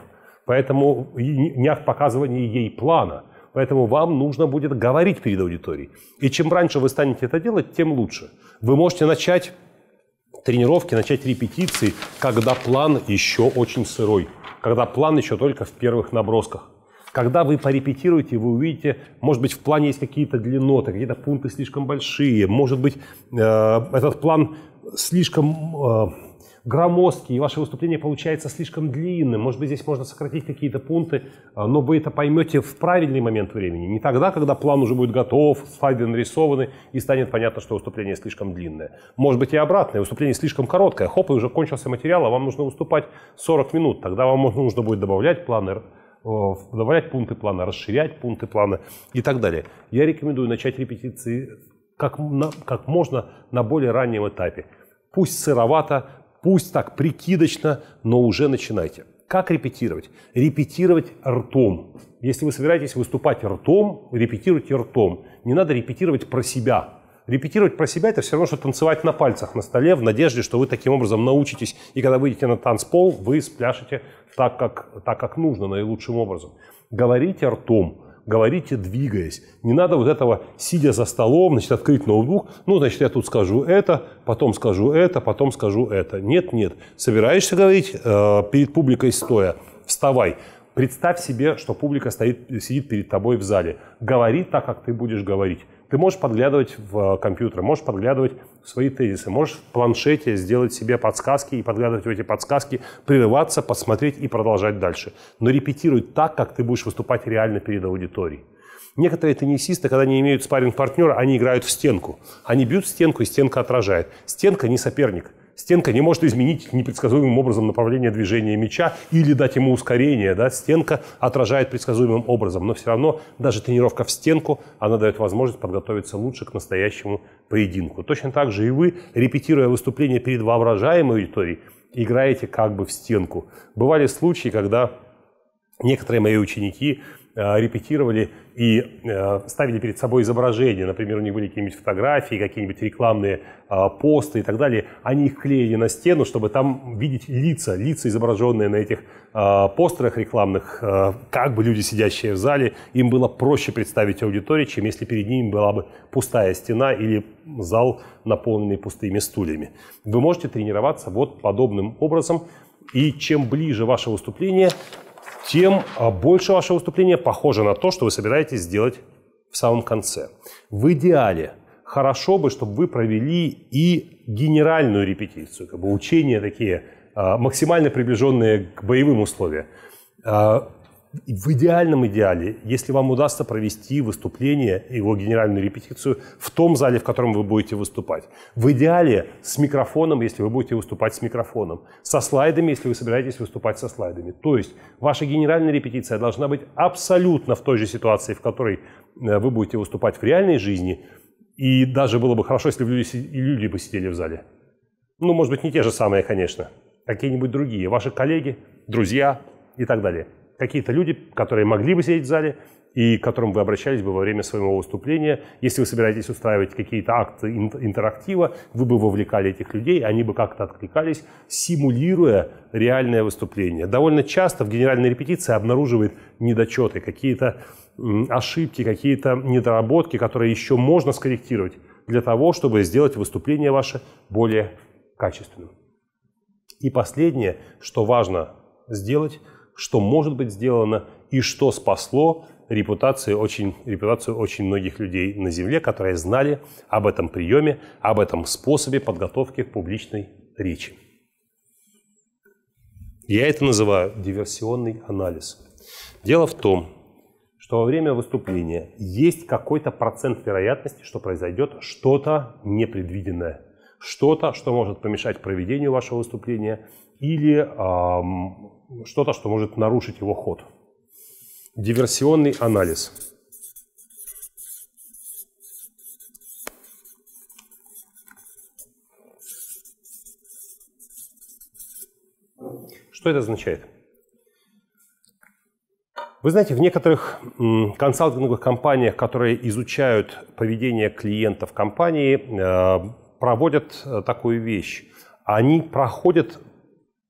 Поэтому не акт показывания ей плана. Поэтому вам нужно будет говорить перед аудиторией. И чем раньше вы станете это делать, тем лучше. Вы можете начать тренировки, начать репетиции, когда план еще очень сырой когда план еще только в первых набросках. Когда вы порепетируете, вы увидите, может быть, в плане есть какие-то длиноты, какие-то пункты слишком большие, может быть, э, этот план слишком э, громоздкий, и ваше выступление получается слишком длинным. Может быть, здесь можно сократить какие-то пункты, а, но вы это поймете в правильный момент времени. Не тогда, когда план уже будет готов, слайды нарисованы, и станет понятно, что выступление слишком длинное. Может быть, и обратное, выступление слишком короткое. Хоп, и уже кончился материал, а вам нужно выступать 40 минут. Тогда вам нужно будет добавлять планы, э, добавлять пункты плана, расширять пункты плана и так далее. Я рекомендую начать репетиции как, на, как можно на более раннем этапе. Пусть сыровато, Пусть так прикидочно, но уже начинайте. Как репетировать? Репетировать ртом. Если вы собираетесь выступать ртом, репетируйте ртом. Не надо репетировать про себя. Репетировать про себя – это все равно, что танцевать на пальцах на столе в надежде, что вы таким образом научитесь, и когда выйдете на танцпол, вы спляшете так, как, так, как нужно, наилучшим образом. Говорите ртом – говорите, двигаясь. Не надо вот этого, сидя за столом, значит, открыть ноутбук, ну, значит, я тут скажу это, потом скажу это, потом скажу это. Нет, нет. Собираешься говорить э, перед публикой стоя, вставай. Представь себе, что публика стоит, сидит перед тобой в зале. Говори так, как ты будешь говорить. Ты можешь подглядывать в э, компьютер, можешь подглядывать в свои тезисы, можешь в планшете сделать себе подсказки и подглядывать в эти подсказки, прерываться, посмотреть и продолжать дальше. Но репетируй так, как ты будешь выступать реально перед аудиторией. Некоторые теннисисты, когда не имеют спаринг партнера они играют в стенку. Они бьют в стенку, и стенка отражает. Стенка не соперник – Стенка не может изменить непредсказуемым образом направление движения мяча или дать ему ускорение. Да? Стенка отражает предсказуемым образом. Но все равно даже тренировка в стенку, она дает возможность подготовиться лучше к настоящему поединку. Точно так же и вы, репетируя выступление перед воображаемой аудиторией, играете как бы в стенку. Бывали случаи, когда некоторые мои ученики Э, репетировали и э, ставили перед собой изображения, например, у них были какие-нибудь фотографии, какие-нибудь рекламные э, посты и так далее, они их клеили на стену, чтобы там видеть лица, лица, изображенные на этих постерах рекламных, как бы люди, сидящие в зале, им было проще представить аудиторию, чем если перед ними была бы пустая стена или зал, наполненный пустыми стульями. Вы можете тренироваться вот подобным образом, и чем ближе ваше выступление, тем а, больше ваше выступление похоже на то, что вы собираетесь сделать в самом конце. В идеале хорошо бы, чтобы вы провели и генеральную репетицию, как бы учения такие а, максимально приближенные к боевым условиям. А, в идеальном идеале, если вам удастся провести выступление, его генеральную репетицию в том зале, в котором вы будете выступать. В идеале с микрофоном, если вы будете выступать с микрофоном. Со слайдами, если вы собираетесь выступать со слайдами. То есть ваша генеральная репетиция должна быть абсолютно в той же ситуации, в которой э, вы будете выступать в реальной жизни. И даже было бы хорошо, если бы люди, люди бы сидели в зале. Ну, может быть, не те же самые, конечно. Какие-нибудь другие. Ваши коллеги, друзья и так далее какие-то люди, которые могли бы сидеть в зале и к которым вы обращались бы во время своего выступления. Если вы собираетесь устраивать какие-то акты интерактива, вы бы вовлекали этих людей, они бы как-то откликались, симулируя реальное выступление. Довольно часто в генеральной репетиции обнаруживают недочеты, какие-то ошибки, какие-то недоработки, которые еще можно скорректировать для того, чтобы сделать выступление ваше более качественным. И последнее, что важно сделать – что может быть сделано и что спасло репутацию очень, репутацию очень многих людей на Земле, которые знали об этом приеме, об этом способе подготовки к публичной речи. Я это называю диверсионный анализ. Дело в том, что во время выступления есть какой-то процент вероятности, что произойдет что-то непредвиденное, что-то, что может помешать проведению вашего выступления – или эм, что-то, что может нарушить его ход. Диверсионный анализ. Что это означает? Вы знаете, в некоторых консалтинговых компаниях, которые изучают поведение клиентов компании, э, проводят э, такую вещь. Они проходят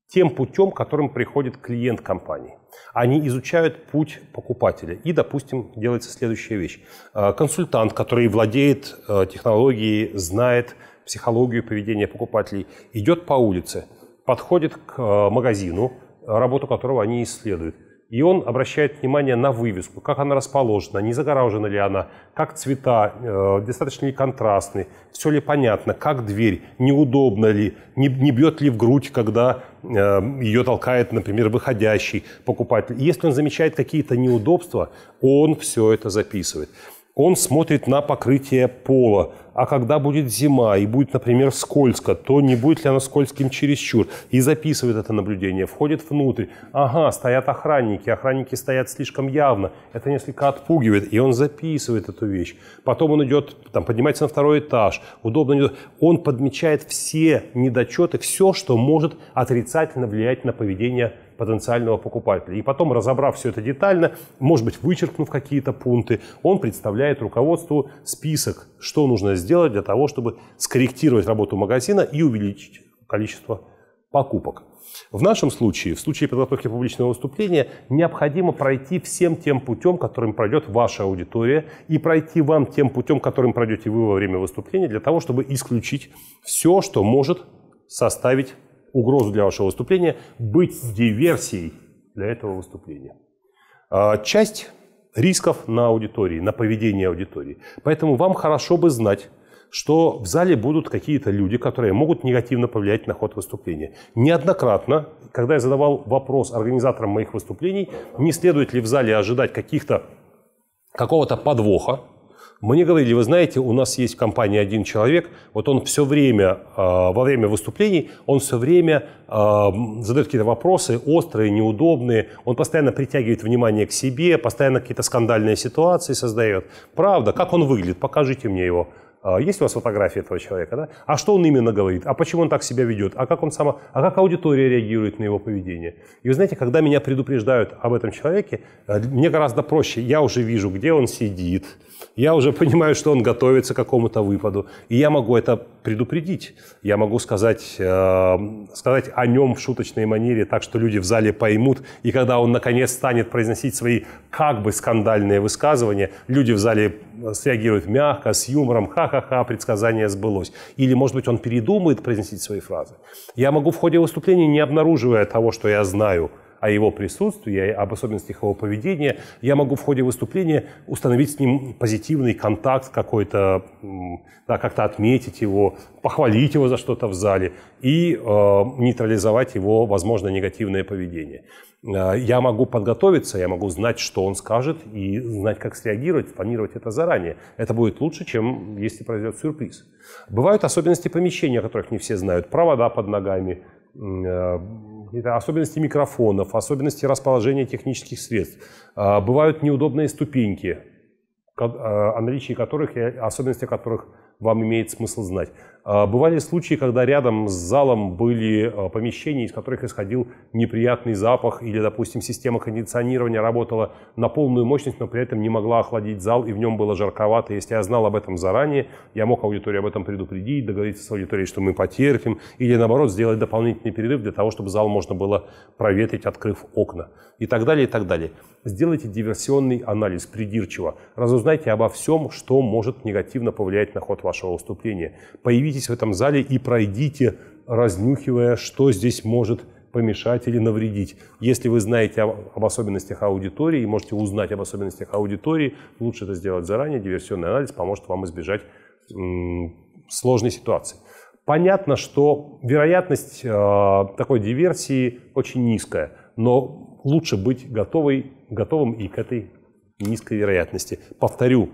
тем путем, которым приходит клиент компании. Они изучают путь покупателя. И, допустим, делается следующая вещь. А, консультант, который владеет а, технологией, знает психологию поведения покупателей, идет по улице, подходит к а, магазину, работу которого они исследуют, и он обращает внимание на вывеску, как она расположена, не загоражена ли она, как цвета, э, достаточно ли контрастны, все ли понятно, как дверь, неудобно ли, не, не бьет ли в грудь, когда э, ее толкает, например, выходящий покупатель. И если он замечает какие-то неудобства, он все это записывает он смотрит на покрытие пола. А когда будет зима и будет, например, скользко, то не будет ли оно скользким чересчур? И записывает это наблюдение, входит внутрь. Ага, стоят охранники, охранники стоят слишком явно. Это несколько отпугивает, и он записывает эту вещь. Потом он идет, там, поднимается на второй этаж, удобно идет. Он подмечает все недочеты, все, что может отрицательно влиять на поведение потенциального покупателя. И потом, разобрав все это детально, может быть, вычеркнув какие-то пункты, он представляет руководству список, что нужно сделать для того, чтобы скорректировать работу магазина и увеличить количество покупок. В нашем случае, в случае подготовки публичного выступления, необходимо пройти всем тем путем, которым пройдет ваша аудитория, и пройти вам тем путем, которым пройдете вы во время выступления, для того, чтобы исключить все, что может составить угрозу для вашего выступления, быть диверсией для этого выступления. А, часть рисков на аудитории, на поведение аудитории. Поэтому вам хорошо бы знать, что в зале будут какие-то люди, которые могут негативно повлиять на ход выступления. Неоднократно, когда я задавал вопрос организаторам моих выступлений, не следует ли в зале ожидать каких-то какого-то подвоха, мне говорили, вы знаете, у нас есть в компании один человек, вот он все время, а, во время выступлений, он все время а, задает какие-то вопросы острые, неудобные, он постоянно притягивает внимание к себе, постоянно какие-то скандальные ситуации создает. Правда, как он выглядит, покажите мне его. А, есть у вас фотографии этого человека? Да? А что он именно говорит? А почему он так себя ведет? А как он сама? А как аудитория реагирует на его поведение? И вы знаете, когда меня предупреждают об этом человеке, э, мне гораздо проще. Я уже вижу, где он сидит, я уже понимаю, что он готовится к какому-то выпаду, и я могу это предупредить. Я могу сказать, э, сказать о нем в шуточной манере, так что люди в зале поймут, и когда он наконец станет произносить свои как бы скандальные высказывания, люди в зале э, среагируют мягко, с юмором, ха-ха-ха, предсказание сбылось. Или, может быть, он передумает произносить свои фразы. Я могу в ходе выступления, не обнаруживая того, что я знаю – о его присутствии, об особенностях его поведения, я могу в ходе выступления установить с ним позитивный контакт какой-то, да, как-то отметить его, похвалить его за что-то в зале и э, нейтрализовать его, возможно, негативное поведение. Э, я могу подготовиться, я могу знать, что он скажет, и знать, как среагировать, планировать это заранее. Это будет лучше, чем если произойдет сюрприз. Бывают особенности помещения, о которых не все знают. Провода под ногами, э, это особенности микрофонов, особенности расположения технических средств. А, бывают неудобные ступеньки, а, о наличии которых особенности которых – вам имеет смысл знать. А, бывали случаи, когда рядом с залом были а, помещения, из которых исходил неприятный запах, или, допустим, система кондиционирования работала на полную мощность, но при этом не могла охладить зал, и в нем было жарковато. Если я знал об этом заранее, я мог аудиторию об этом предупредить, договориться с аудиторией, что мы потерпим, или, наоборот, сделать дополнительный перерыв для того, чтобы зал можно было проветрить, открыв окна, и так далее, и так далее. Сделайте диверсионный анализ придирчиво. Разузнайте обо всем, что может негативно повлиять на ход вашего выступления. Появитесь в этом зале и пройдите, разнюхивая, что здесь может помешать или навредить. Если вы знаете об особенностях аудитории и можете узнать об особенностях аудитории, лучше это сделать заранее. Диверсионный анализ поможет вам избежать сложной ситуации. Понятно, что вероятность э, такой диверсии очень низкая, но лучше быть готовой готовым и к этой низкой вероятности. Повторю,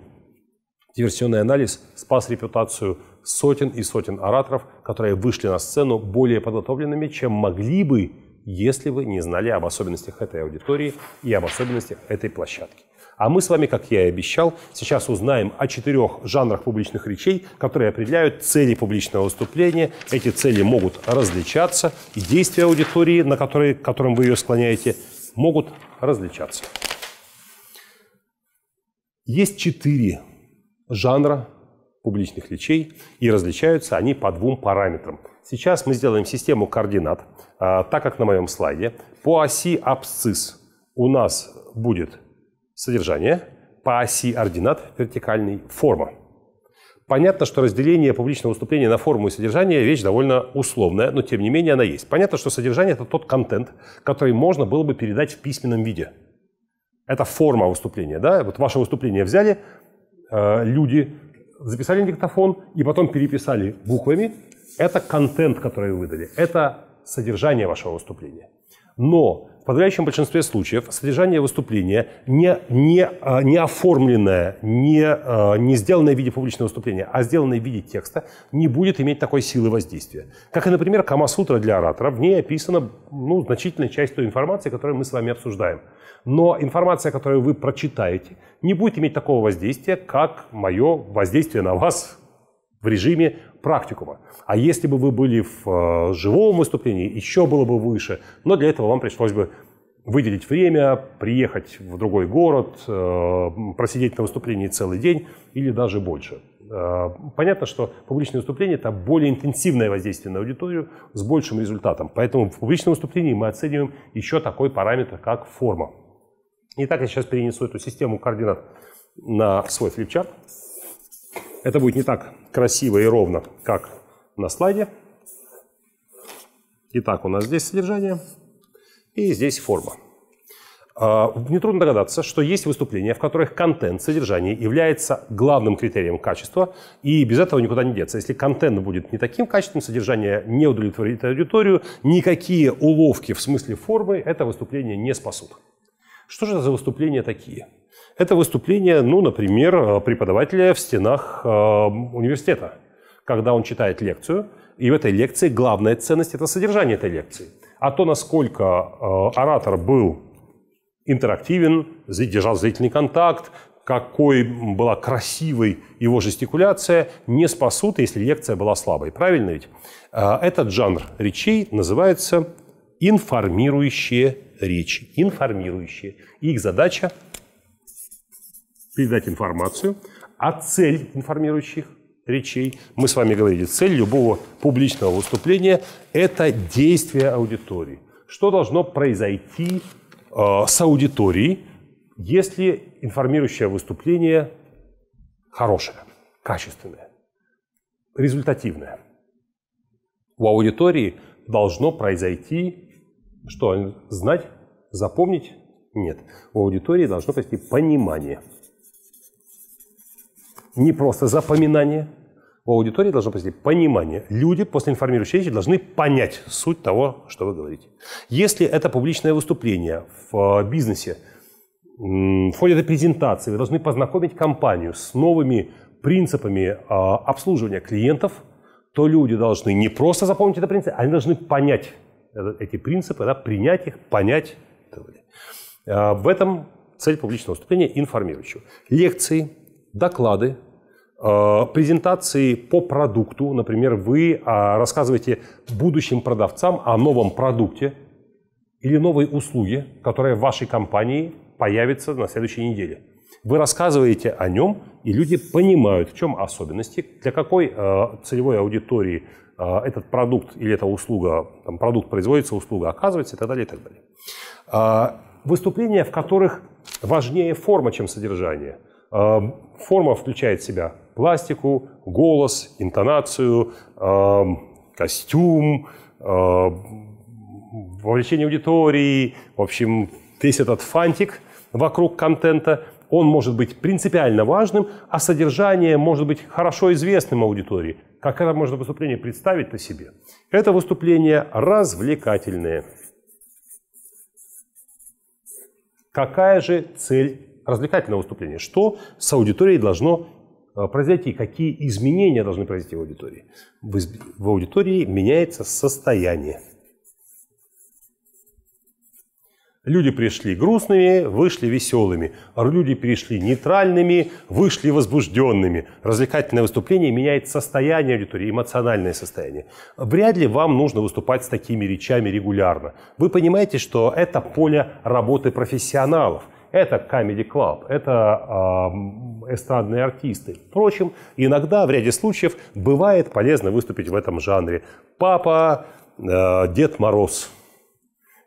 диверсионный анализ спас репутацию сотен и сотен ораторов, которые вышли на сцену более подготовленными, чем могли бы, если бы не знали об особенностях этой аудитории и об особенностях этой площадки. А мы с вами, как я и обещал, сейчас узнаем о четырех жанрах публичных речей, которые определяют цели публичного выступления. Эти цели могут различаться, и действия аудитории, на которые, к которым вы ее склоняете, могут различаться. Есть четыре жанра публичных лечей, и различаются они по двум параметрам. Сейчас мы сделаем систему координат, а, так как на моем слайде. По оси абсцисс у нас будет содержание, по оси ординат вертикальной форма. Понятно, что разделение публичного выступления на форму и содержание – вещь довольно условная, но тем не менее она есть. Понятно, что содержание – это тот контент, который можно было бы передать в письменном виде. Это форма выступления. Да? Вот ваше выступление взяли э, люди, записали на диктофон и потом переписали буквами. Это контент, который вы выдали. Это содержание вашего выступления. Но в подавляющем большинстве случаев содержание выступления не, не, а, не оформленное, не, а, не сделанное в виде публичного выступления, а сделанное в виде текста, не будет иметь такой силы воздействия. Как и, например, Камасутра для оратора. В ней описана ну, значительная часть той информации, которую мы с вами обсуждаем. Но информация, которую вы прочитаете, не будет иметь такого воздействия, как мое воздействие на вас в режиме практикума. А если бы вы были в э, живом выступлении, еще было бы выше, но для этого вам пришлось бы выделить время, приехать в другой город, э, просидеть на выступлении целый день или даже больше. Э, понятно, что публичное выступление – это более интенсивное воздействие на аудиторию с большим результатом. Поэтому в публичном выступлении мы оцениваем еще такой параметр, как форма. Итак, я сейчас перенесу эту систему координат на свой флипчарт. Это будет не так красиво и ровно, как на слайде. Итак, у нас здесь содержание и здесь форма. А, нетрудно догадаться, что есть выступления, в которых контент, содержание является главным критерием качества, и без этого никуда не деться. Если контент будет не таким качественным, содержание не удовлетворит аудиторию, никакие уловки в смысле формы это выступление не спасут. Что же это за выступления такие? Это выступления, ну, например, э, преподавателя в стенах э, университета, когда он читает лекцию, и в этой лекции главная ценность – это содержание этой лекции. А то, насколько э, оратор был интерактивен, держал зрительный контакт, какой была красивой его жестикуляция, не спасут, если лекция была слабой. Правильно ведь? Э, этот жанр речей называется информирующие речи, информирующие. И их задача передать информацию, а цель информирующих речей, мы с вами говорили, цель любого публичного выступления – это действие аудитории. Что должно произойти э, с аудиторией, если информирующее выступление хорошее, качественное, результативное? У аудитории должно произойти что, знать, запомнить? Нет. У аудитории должно прийти понимание. Не просто запоминание. У аудитории должно прийти понимание. Люди после информирующей речи должны понять суть того, что вы говорите. Если это публичное выступление в э, бизнесе, в ходе этой презентации вы должны познакомить компанию с новыми принципами э, обслуживания клиентов, то люди должны не просто запомнить это принцип, они должны понять, Э, эти принципы, да, принять их, понять. Э, в этом цель публичного выступления информирующего. Лекции, доклады, э, презентации по продукту. Например, вы а, рассказываете будущим продавцам о новом продукте или новой услуге, которая в вашей компании появится на следующей неделе. Вы рассказываете о нем, и люди понимают, в чем особенности, для какой целевой аудитории а, этот продукт или эта услуга, там, продукт производится, услуга оказывается и так далее, и так далее. А, выступления, в которых важнее форма, чем содержание. А, форма включает в себя пластику, голос, интонацию, костюм, вовлечение аудитории, в общем, весь этот фантик вокруг контента, он может быть принципиально важным, а содержание может быть хорошо известным аудитории – как это можно выступление представить-то себе? Это выступление развлекательное. Какая же цель развлекательного выступления? Что с аудиторией должно э, произойти? Какие изменения должны произойти в аудитории? В, в аудитории меняется состояние. Люди пришли грустными, вышли веселыми. А люди пришли нейтральными, вышли возбужденными. Развлекательное выступление меняет состояние аудитории, эмоциональное состояние. Вряд ли вам нужно выступать с такими речами регулярно. Вы понимаете, что это поле работы профессионалов. Это Comedy Club, это э, эстрадные артисты. Впрочем, иногда в ряде случаев бывает полезно выступить в этом жанре. Папа, э, Дед Мороз –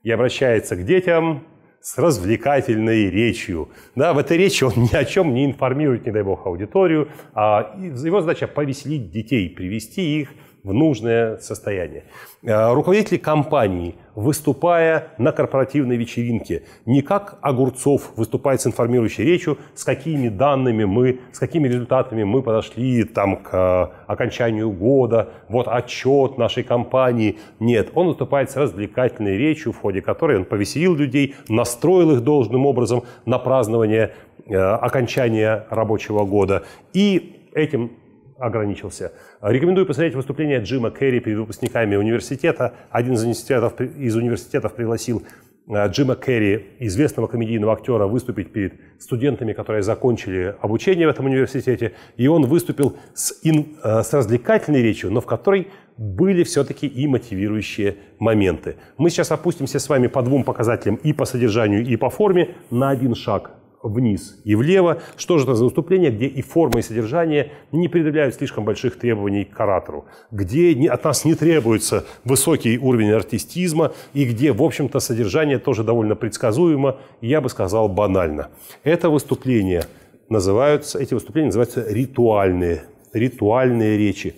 и обращается к детям с развлекательной речью. Да, в этой речи он ни о чем не информирует, не дай бог, аудиторию. А его задача повеселить детей, привести их в нужное состояние. Э, руководители компании, выступая на корпоративной вечеринке, не как Огурцов выступает с информирующей речью, с какими данными мы, с какими результатами мы подошли там, к э, окончанию года, вот отчет нашей компании. Нет, он выступает с развлекательной речью, в ходе которой он повеселил людей, настроил их должным образом на празднование э, окончания рабочего года. И этим ограничился. Рекомендую посмотреть выступление Джима Керри перед выпускниками университета. Один из университетов, из университетов пригласил э, Джима Керри, известного комедийного актера, выступить перед студентами, которые закончили обучение в этом университете. И он выступил с, ин, э, с развлекательной речью, но в которой были все-таки и мотивирующие моменты. Мы сейчас опустимся с вами по двум показателям и по содержанию, и по форме на один шаг вниз и влево. Что же это за выступление, где и форма, и содержание не предъявляют слишком больших требований к оратору, где от нас не требуется высокий уровень артистизма и где, в общем-то, содержание тоже довольно предсказуемо, я бы сказал, банально. Это выступление называются, эти выступления называются ритуальные, ритуальные речи.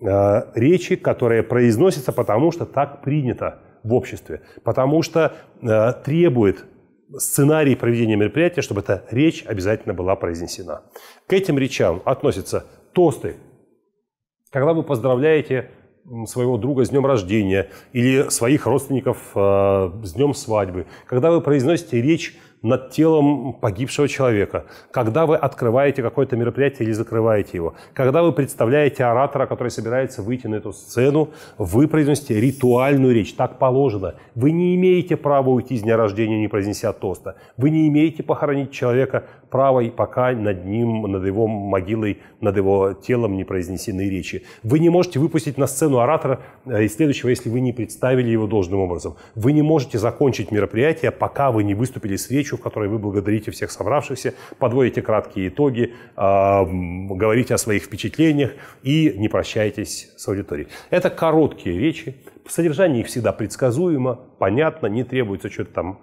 Э, речи, которые произносятся потому, что так принято в обществе, потому что э, требует сценарий проведения мероприятия, чтобы эта речь обязательно была произнесена. К этим речам относятся тосты. Когда вы поздравляете своего друга с днем рождения или своих родственников э, с днем свадьбы, когда вы произносите речь над телом погибшего человека, когда вы открываете какое-то мероприятие или закрываете его, когда вы представляете оратора, который собирается выйти на эту сцену, вы произносите ритуальную речь, так положено. Вы не имеете права уйти с дня рождения, не произнеся тоста. Вы не имеете похоронить человека право, пока над ним, над его могилой, над его телом не произнесены речи. Вы не можете выпустить на сцену оратора э, и следующего, если вы не представили его должным образом. Вы не можете закончить мероприятие, пока вы не выступили с речью, встречу, в которой вы благодарите всех собравшихся, подводите краткие итоги, а, говорите о своих впечатлениях и не прощаетесь с аудиторией. Это короткие речи, содержание их всегда предсказуемо, понятно, не требуется что-то там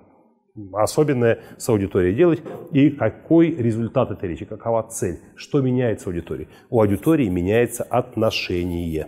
особенное с аудиторией делать и какой результат этой речи, какова цель, что меняется у аудитории. У аудитории меняется отношение.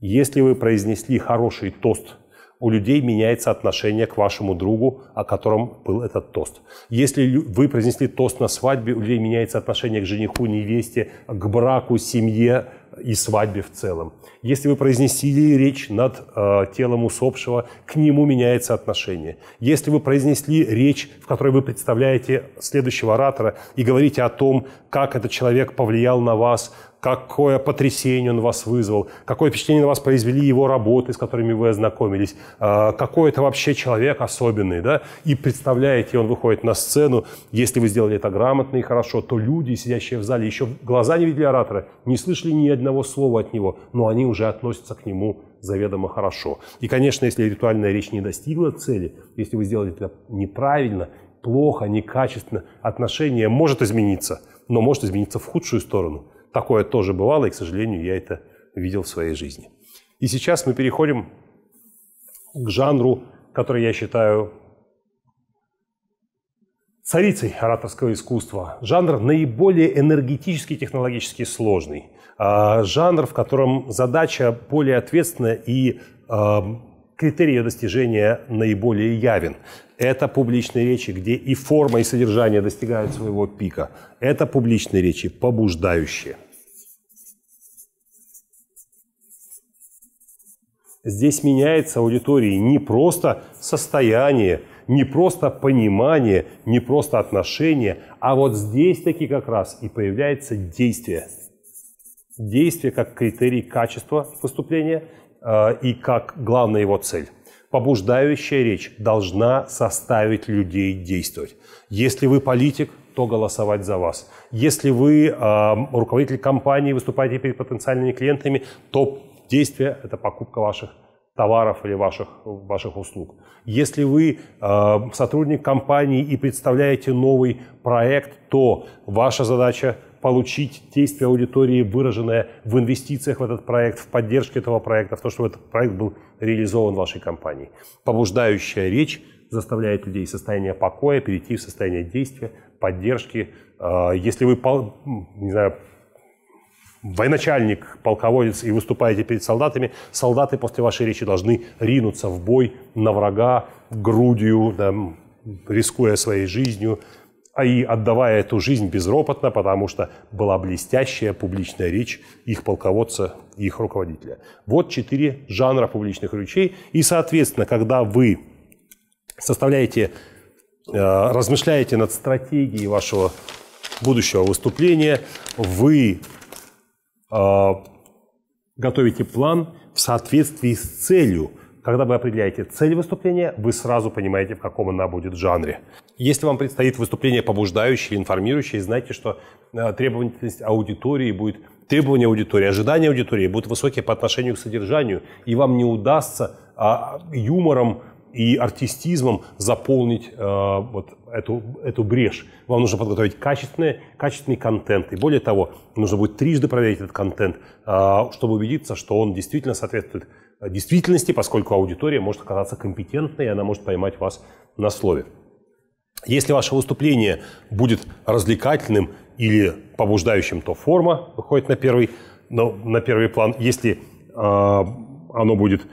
Если вы произнесли хороший тост у людей меняется отношение к вашему другу, о котором был этот тост. Если вы произнесли тост на свадьбе, у людей меняется отношение к жениху, невесте, к браку, семье и свадьбе в целом. Если вы произнесли речь над э, телом усопшего, к нему меняется отношение. Если вы произнесли речь, в которой вы представляете следующего оратора и говорите о том, как этот человек повлиял на вас, какое потрясение он вас вызвал, какое впечатление на вас произвели его работы, с которыми вы ознакомились, а, какой это вообще человек особенный, да, и представляете, он выходит на сцену, если вы сделали это грамотно и хорошо, то люди, сидящие в зале, еще глаза не видели оратора, не слышали ни одного слова от него, но они уже относятся к нему заведомо хорошо. И, конечно, если ритуальная речь не достигла цели, если вы сделали это неправильно, плохо, некачественно, отношение может измениться, но может измениться в худшую сторону – Такое тоже бывало, и, к сожалению, я это видел в своей жизни. И сейчас мы переходим к жанру, который я считаю царицей ораторского искусства. Жанр наиболее энергетически и технологически сложный. А, жанр, в котором задача более ответственная и а, критерий ее достижения наиболее явен. Это публичные речи, где и форма, и содержание достигают своего пика. Это публичные речи, побуждающие. Здесь меняется аудитории не просто состояние, не просто понимание, не просто отношение, а вот здесь таки как раз и появляется действие. Действие как критерий качества выступления э, и как главная его цель. Побуждающая речь должна составить людей действовать. Если вы политик, то голосовать за вас. Если вы э, руководитель компании, выступаете перед потенциальными клиентами, то действия это покупка ваших товаров или ваших, ваших услуг. Если вы э, сотрудник компании и представляете новый проект, то ваша задача получить действие аудитории, выраженное в инвестициях в этот проект, в поддержке этого проекта, в то, чтобы этот проект был реализован вашей компанией. Побуждающая речь заставляет людей из состояния покоя перейти в состояние действия, поддержки. Э, если вы, не знаю, военачальник, полководец, и выступаете перед солдатами, солдаты после вашей речи должны ринуться в бой на врага грудью, да, рискуя своей жизнью, а и отдавая эту жизнь безропотно, потому что была блестящая публичная речь их полководца их руководителя. Вот четыре жанра публичных речей. И, соответственно, когда вы составляете, э, размышляете над стратегией вашего будущего выступления, вы а, готовите план в соответствии с целью. Когда вы определяете цель выступления, вы сразу понимаете, в каком она будет жанре. Если вам предстоит выступление побуждающее, информирующее, знайте, что э, требовательность аудитории будет требования аудитории, ожидания аудитории будут высокие по отношению к содержанию, и вам не удастся а, юмором и артистизмом заполнить э, вот эту, эту брешь. Вам нужно подготовить качественный, качественный контент. И более того, нужно будет трижды проверить этот контент, э, чтобы убедиться, что он действительно соответствует э, действительности, поскольку аудитория может оказаться компетентной, и она может поймать вас на слове. Если ваше выступление будет развлекательным или побуждающим, то форма выходит на первый, но, на первый план. Если э, оно будет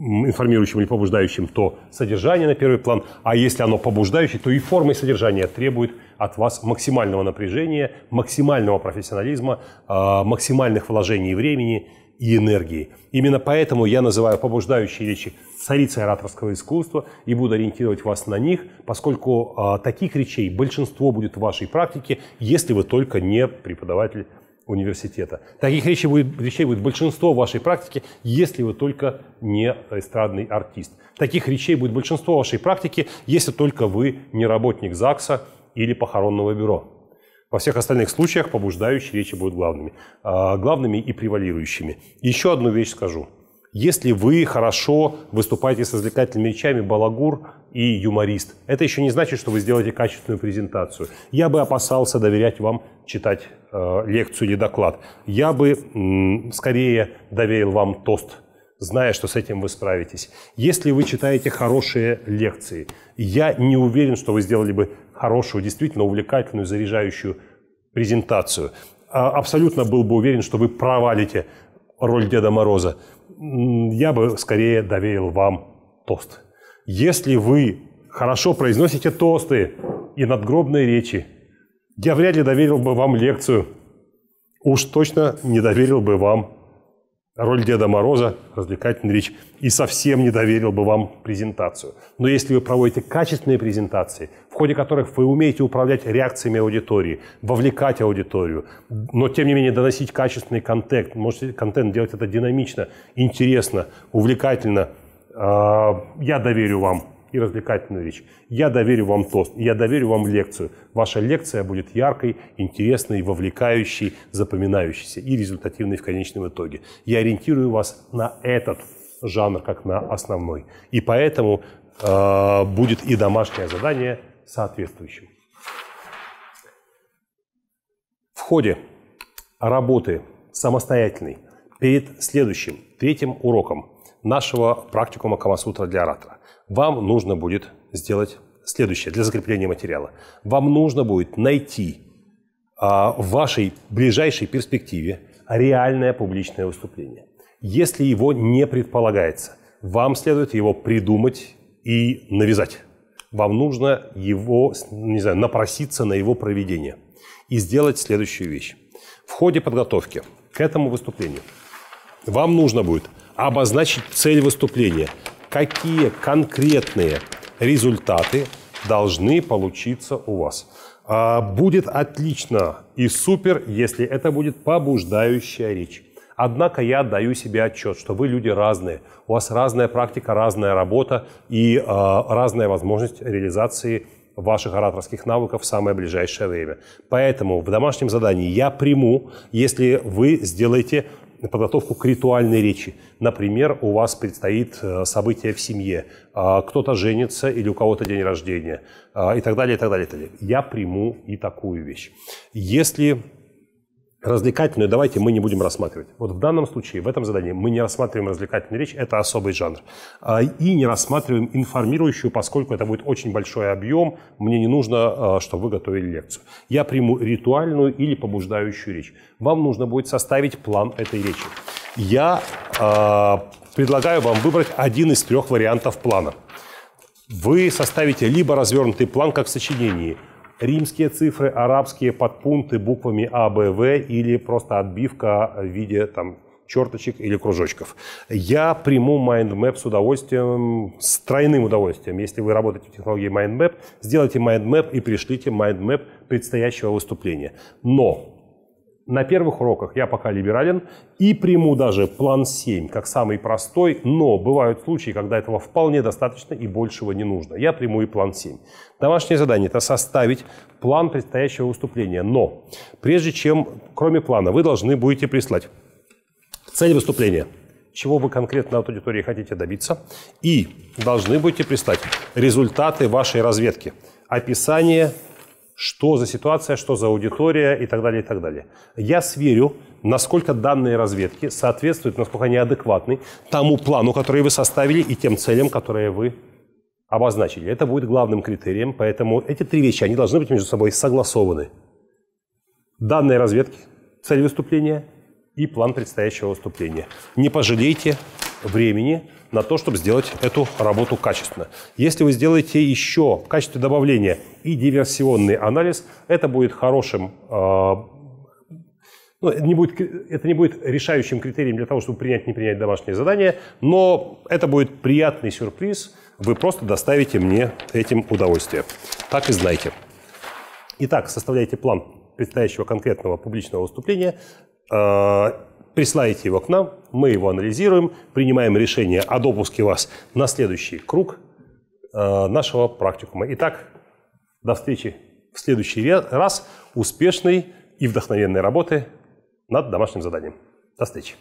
информирующим или побуждающим, то содержание на первый план, а если оно побуждающее, то и форма и содержание требует от вас максимального напряжения, максимального профессионализма, а, максимальных вложений времени и энергии. Именно поэтому я называю побуждающие речи царицей ораторского искусства и буду ориентировать вас на них, поскольку а, таких речей большинство будет в вашей практике, если вы только не преподаватель университета. Таких речей будет, речей будет большинство в вашей практике, если вы только не эстрадный артист. Таких речей будет большинство в вашей практике, если только вы не работник ЗАГСа или похоронного бюро. Во всех остальных случаях побуждающие речи будут главными. А, главными и превалирующими. Еще одну вещь скажу. Если вы хорошо выступаете с развлекательными речами, балагур, и юморист. Это еще не значит, что вы сделаете качественную презентацию. Я бы опасался доверять вам читать э, лекцию или доклад. Я бы м- скорее доверил вам тост, зная, что с этим вы справитесь. Если вы читаете хорошие лекции, я не уверен, что вы сделали бы хорошую, действительно увлекательную, заряжающую презентацию. А, абсолютно был бы уверен, что вы провалите роль Деда Мороза. Я бы скорее доверил вам тост. Если вы хорошо произносите тосты и надгробные речи, я вряд ли доверил бы вам лекцию. Уж точно не доверил бы вам роль Деда Мороза, развлекательный речь, и совсем не доверил бы вам презентацию. Но если вы проводите качественные презентации, в ходе которых вы умеете управлять реакциями аудитории, вовлекать аудиторию, но тем не менее доносить качественный контент, можете контент делать это динамично, интересно, увлекательно – а, я доверю вам и развлекательную речь. Я доверю вам тост, я доверю вам лекцию. Ваша лекция будет яркой, интересной, вовлекающей, запоминающейся и результативной в конечном итоге. Я ориентирую вас на этот жанр как на основной. И поэтому э, будет и домашнее задание соответствующим. В ходе работы самостоятельной перед следующим, третьим уроком – нашего практикума Камасутра для оратора. Вам нужно будет сделать следующее для закрепления материала. Вам нужно будет найти а, в вашей ближайшей перспективе реальное публичное выступление. Если его не предполагается, вам следует его придумать и навязать. Вам нужно его, не знаю, напроситься на его проведение и сделать следующую вещь. В ходе подготовки к этому выступлению вам нужно будет обозначить цель выступления. Какие конкретные результаты должны получиться у вас? А, будет отлично и супер, если это будет побуждающая речь. Однако я даю себе отчет, что вы люди разные, у вас разная практика, разная работа и э, разная возможность реализации ваших ораторских навыков в самое ближайшее время. Поэтому в домашнем задании я приму, если вы сделаете подготовку к ритуальной речи. Например, у вас предстоит э, событие в семье, а, кто-то женится или у кого-то день рождения а, и так далее, и так далее, и так далее. Я приму и такую вещь. Если развлекательную давайте мы не будем рассматривать. Вот в данном случае, в этом задании, мы не рассматриваем развлекательную речь, это особый жанр. А, и не рассматриваем информирующую, поскольку это будет очень большой объем, мне не нужно, а, чтобы вы готовили лекцию. Я приму ритуальную или побуждающую речь. Вам нужно будет составить план этой речи. Я э, предлагаю вам выбрать один из трех вариантов плана. Вы составите либо развернутый план, как в сочинении – Римские цифры, арабские подпункты буквами А, Б, В или просто отбивка в виде там, черточек или кружочков. Я приму MindMap с удовольствием, с тройным удовольствием. Если вы работаете в технологии MindMap, сделайте MindMap и пришлите MindMap предстоящего выступления. Но на первых уроках я пока либерален и приму даже план 7 как самый простой, но бывают случаи, когда этого вполне достаточно и большего не нужно. Я приму и план 7. Домашнее задание – это составить план предстоящего выступления. Но прежде чем, кроме плана, вы должны будете прислать цель выступления, чего вы конкретно от аудитории хотите добиться, и должны будете прислать результаты вашей разведки, описание что за ситуация, что за аудитория и так далее, и так далее. Я сверю, насколько данные разведки соответствуют, насколько они адекватны тому плану, который вы составили и тем целям, которые вы обозначили. Это будет главным критерием, поэтому эти три вещи, они должны быть между собой согласованы. Данные разведки, цель выступления и план предстоящего выступления. Не пожалейте времени на то, чтобы сделать эту работу качественно. Если вы сделаете еще в качестве добавления и диверсионный анализ, это будет хорошим а, ну, это, не будет, это не будет решающим критерием для того, чтобы принять, не принять домашнее задание, но это будет приятный сюрприз. Вы просто доставите мне этим удовольствие. Так и знайте. Итак, составляйте план предстоящего конкретного публичного выступления. А, присылаете его к нам, мы его анализируем, принимаем решение о допуске вас на следующий круг э, нашего практикума. Итак, до встречи в следующий раз. Успешной и вдохновенной работы над домашним заданием. До встречи.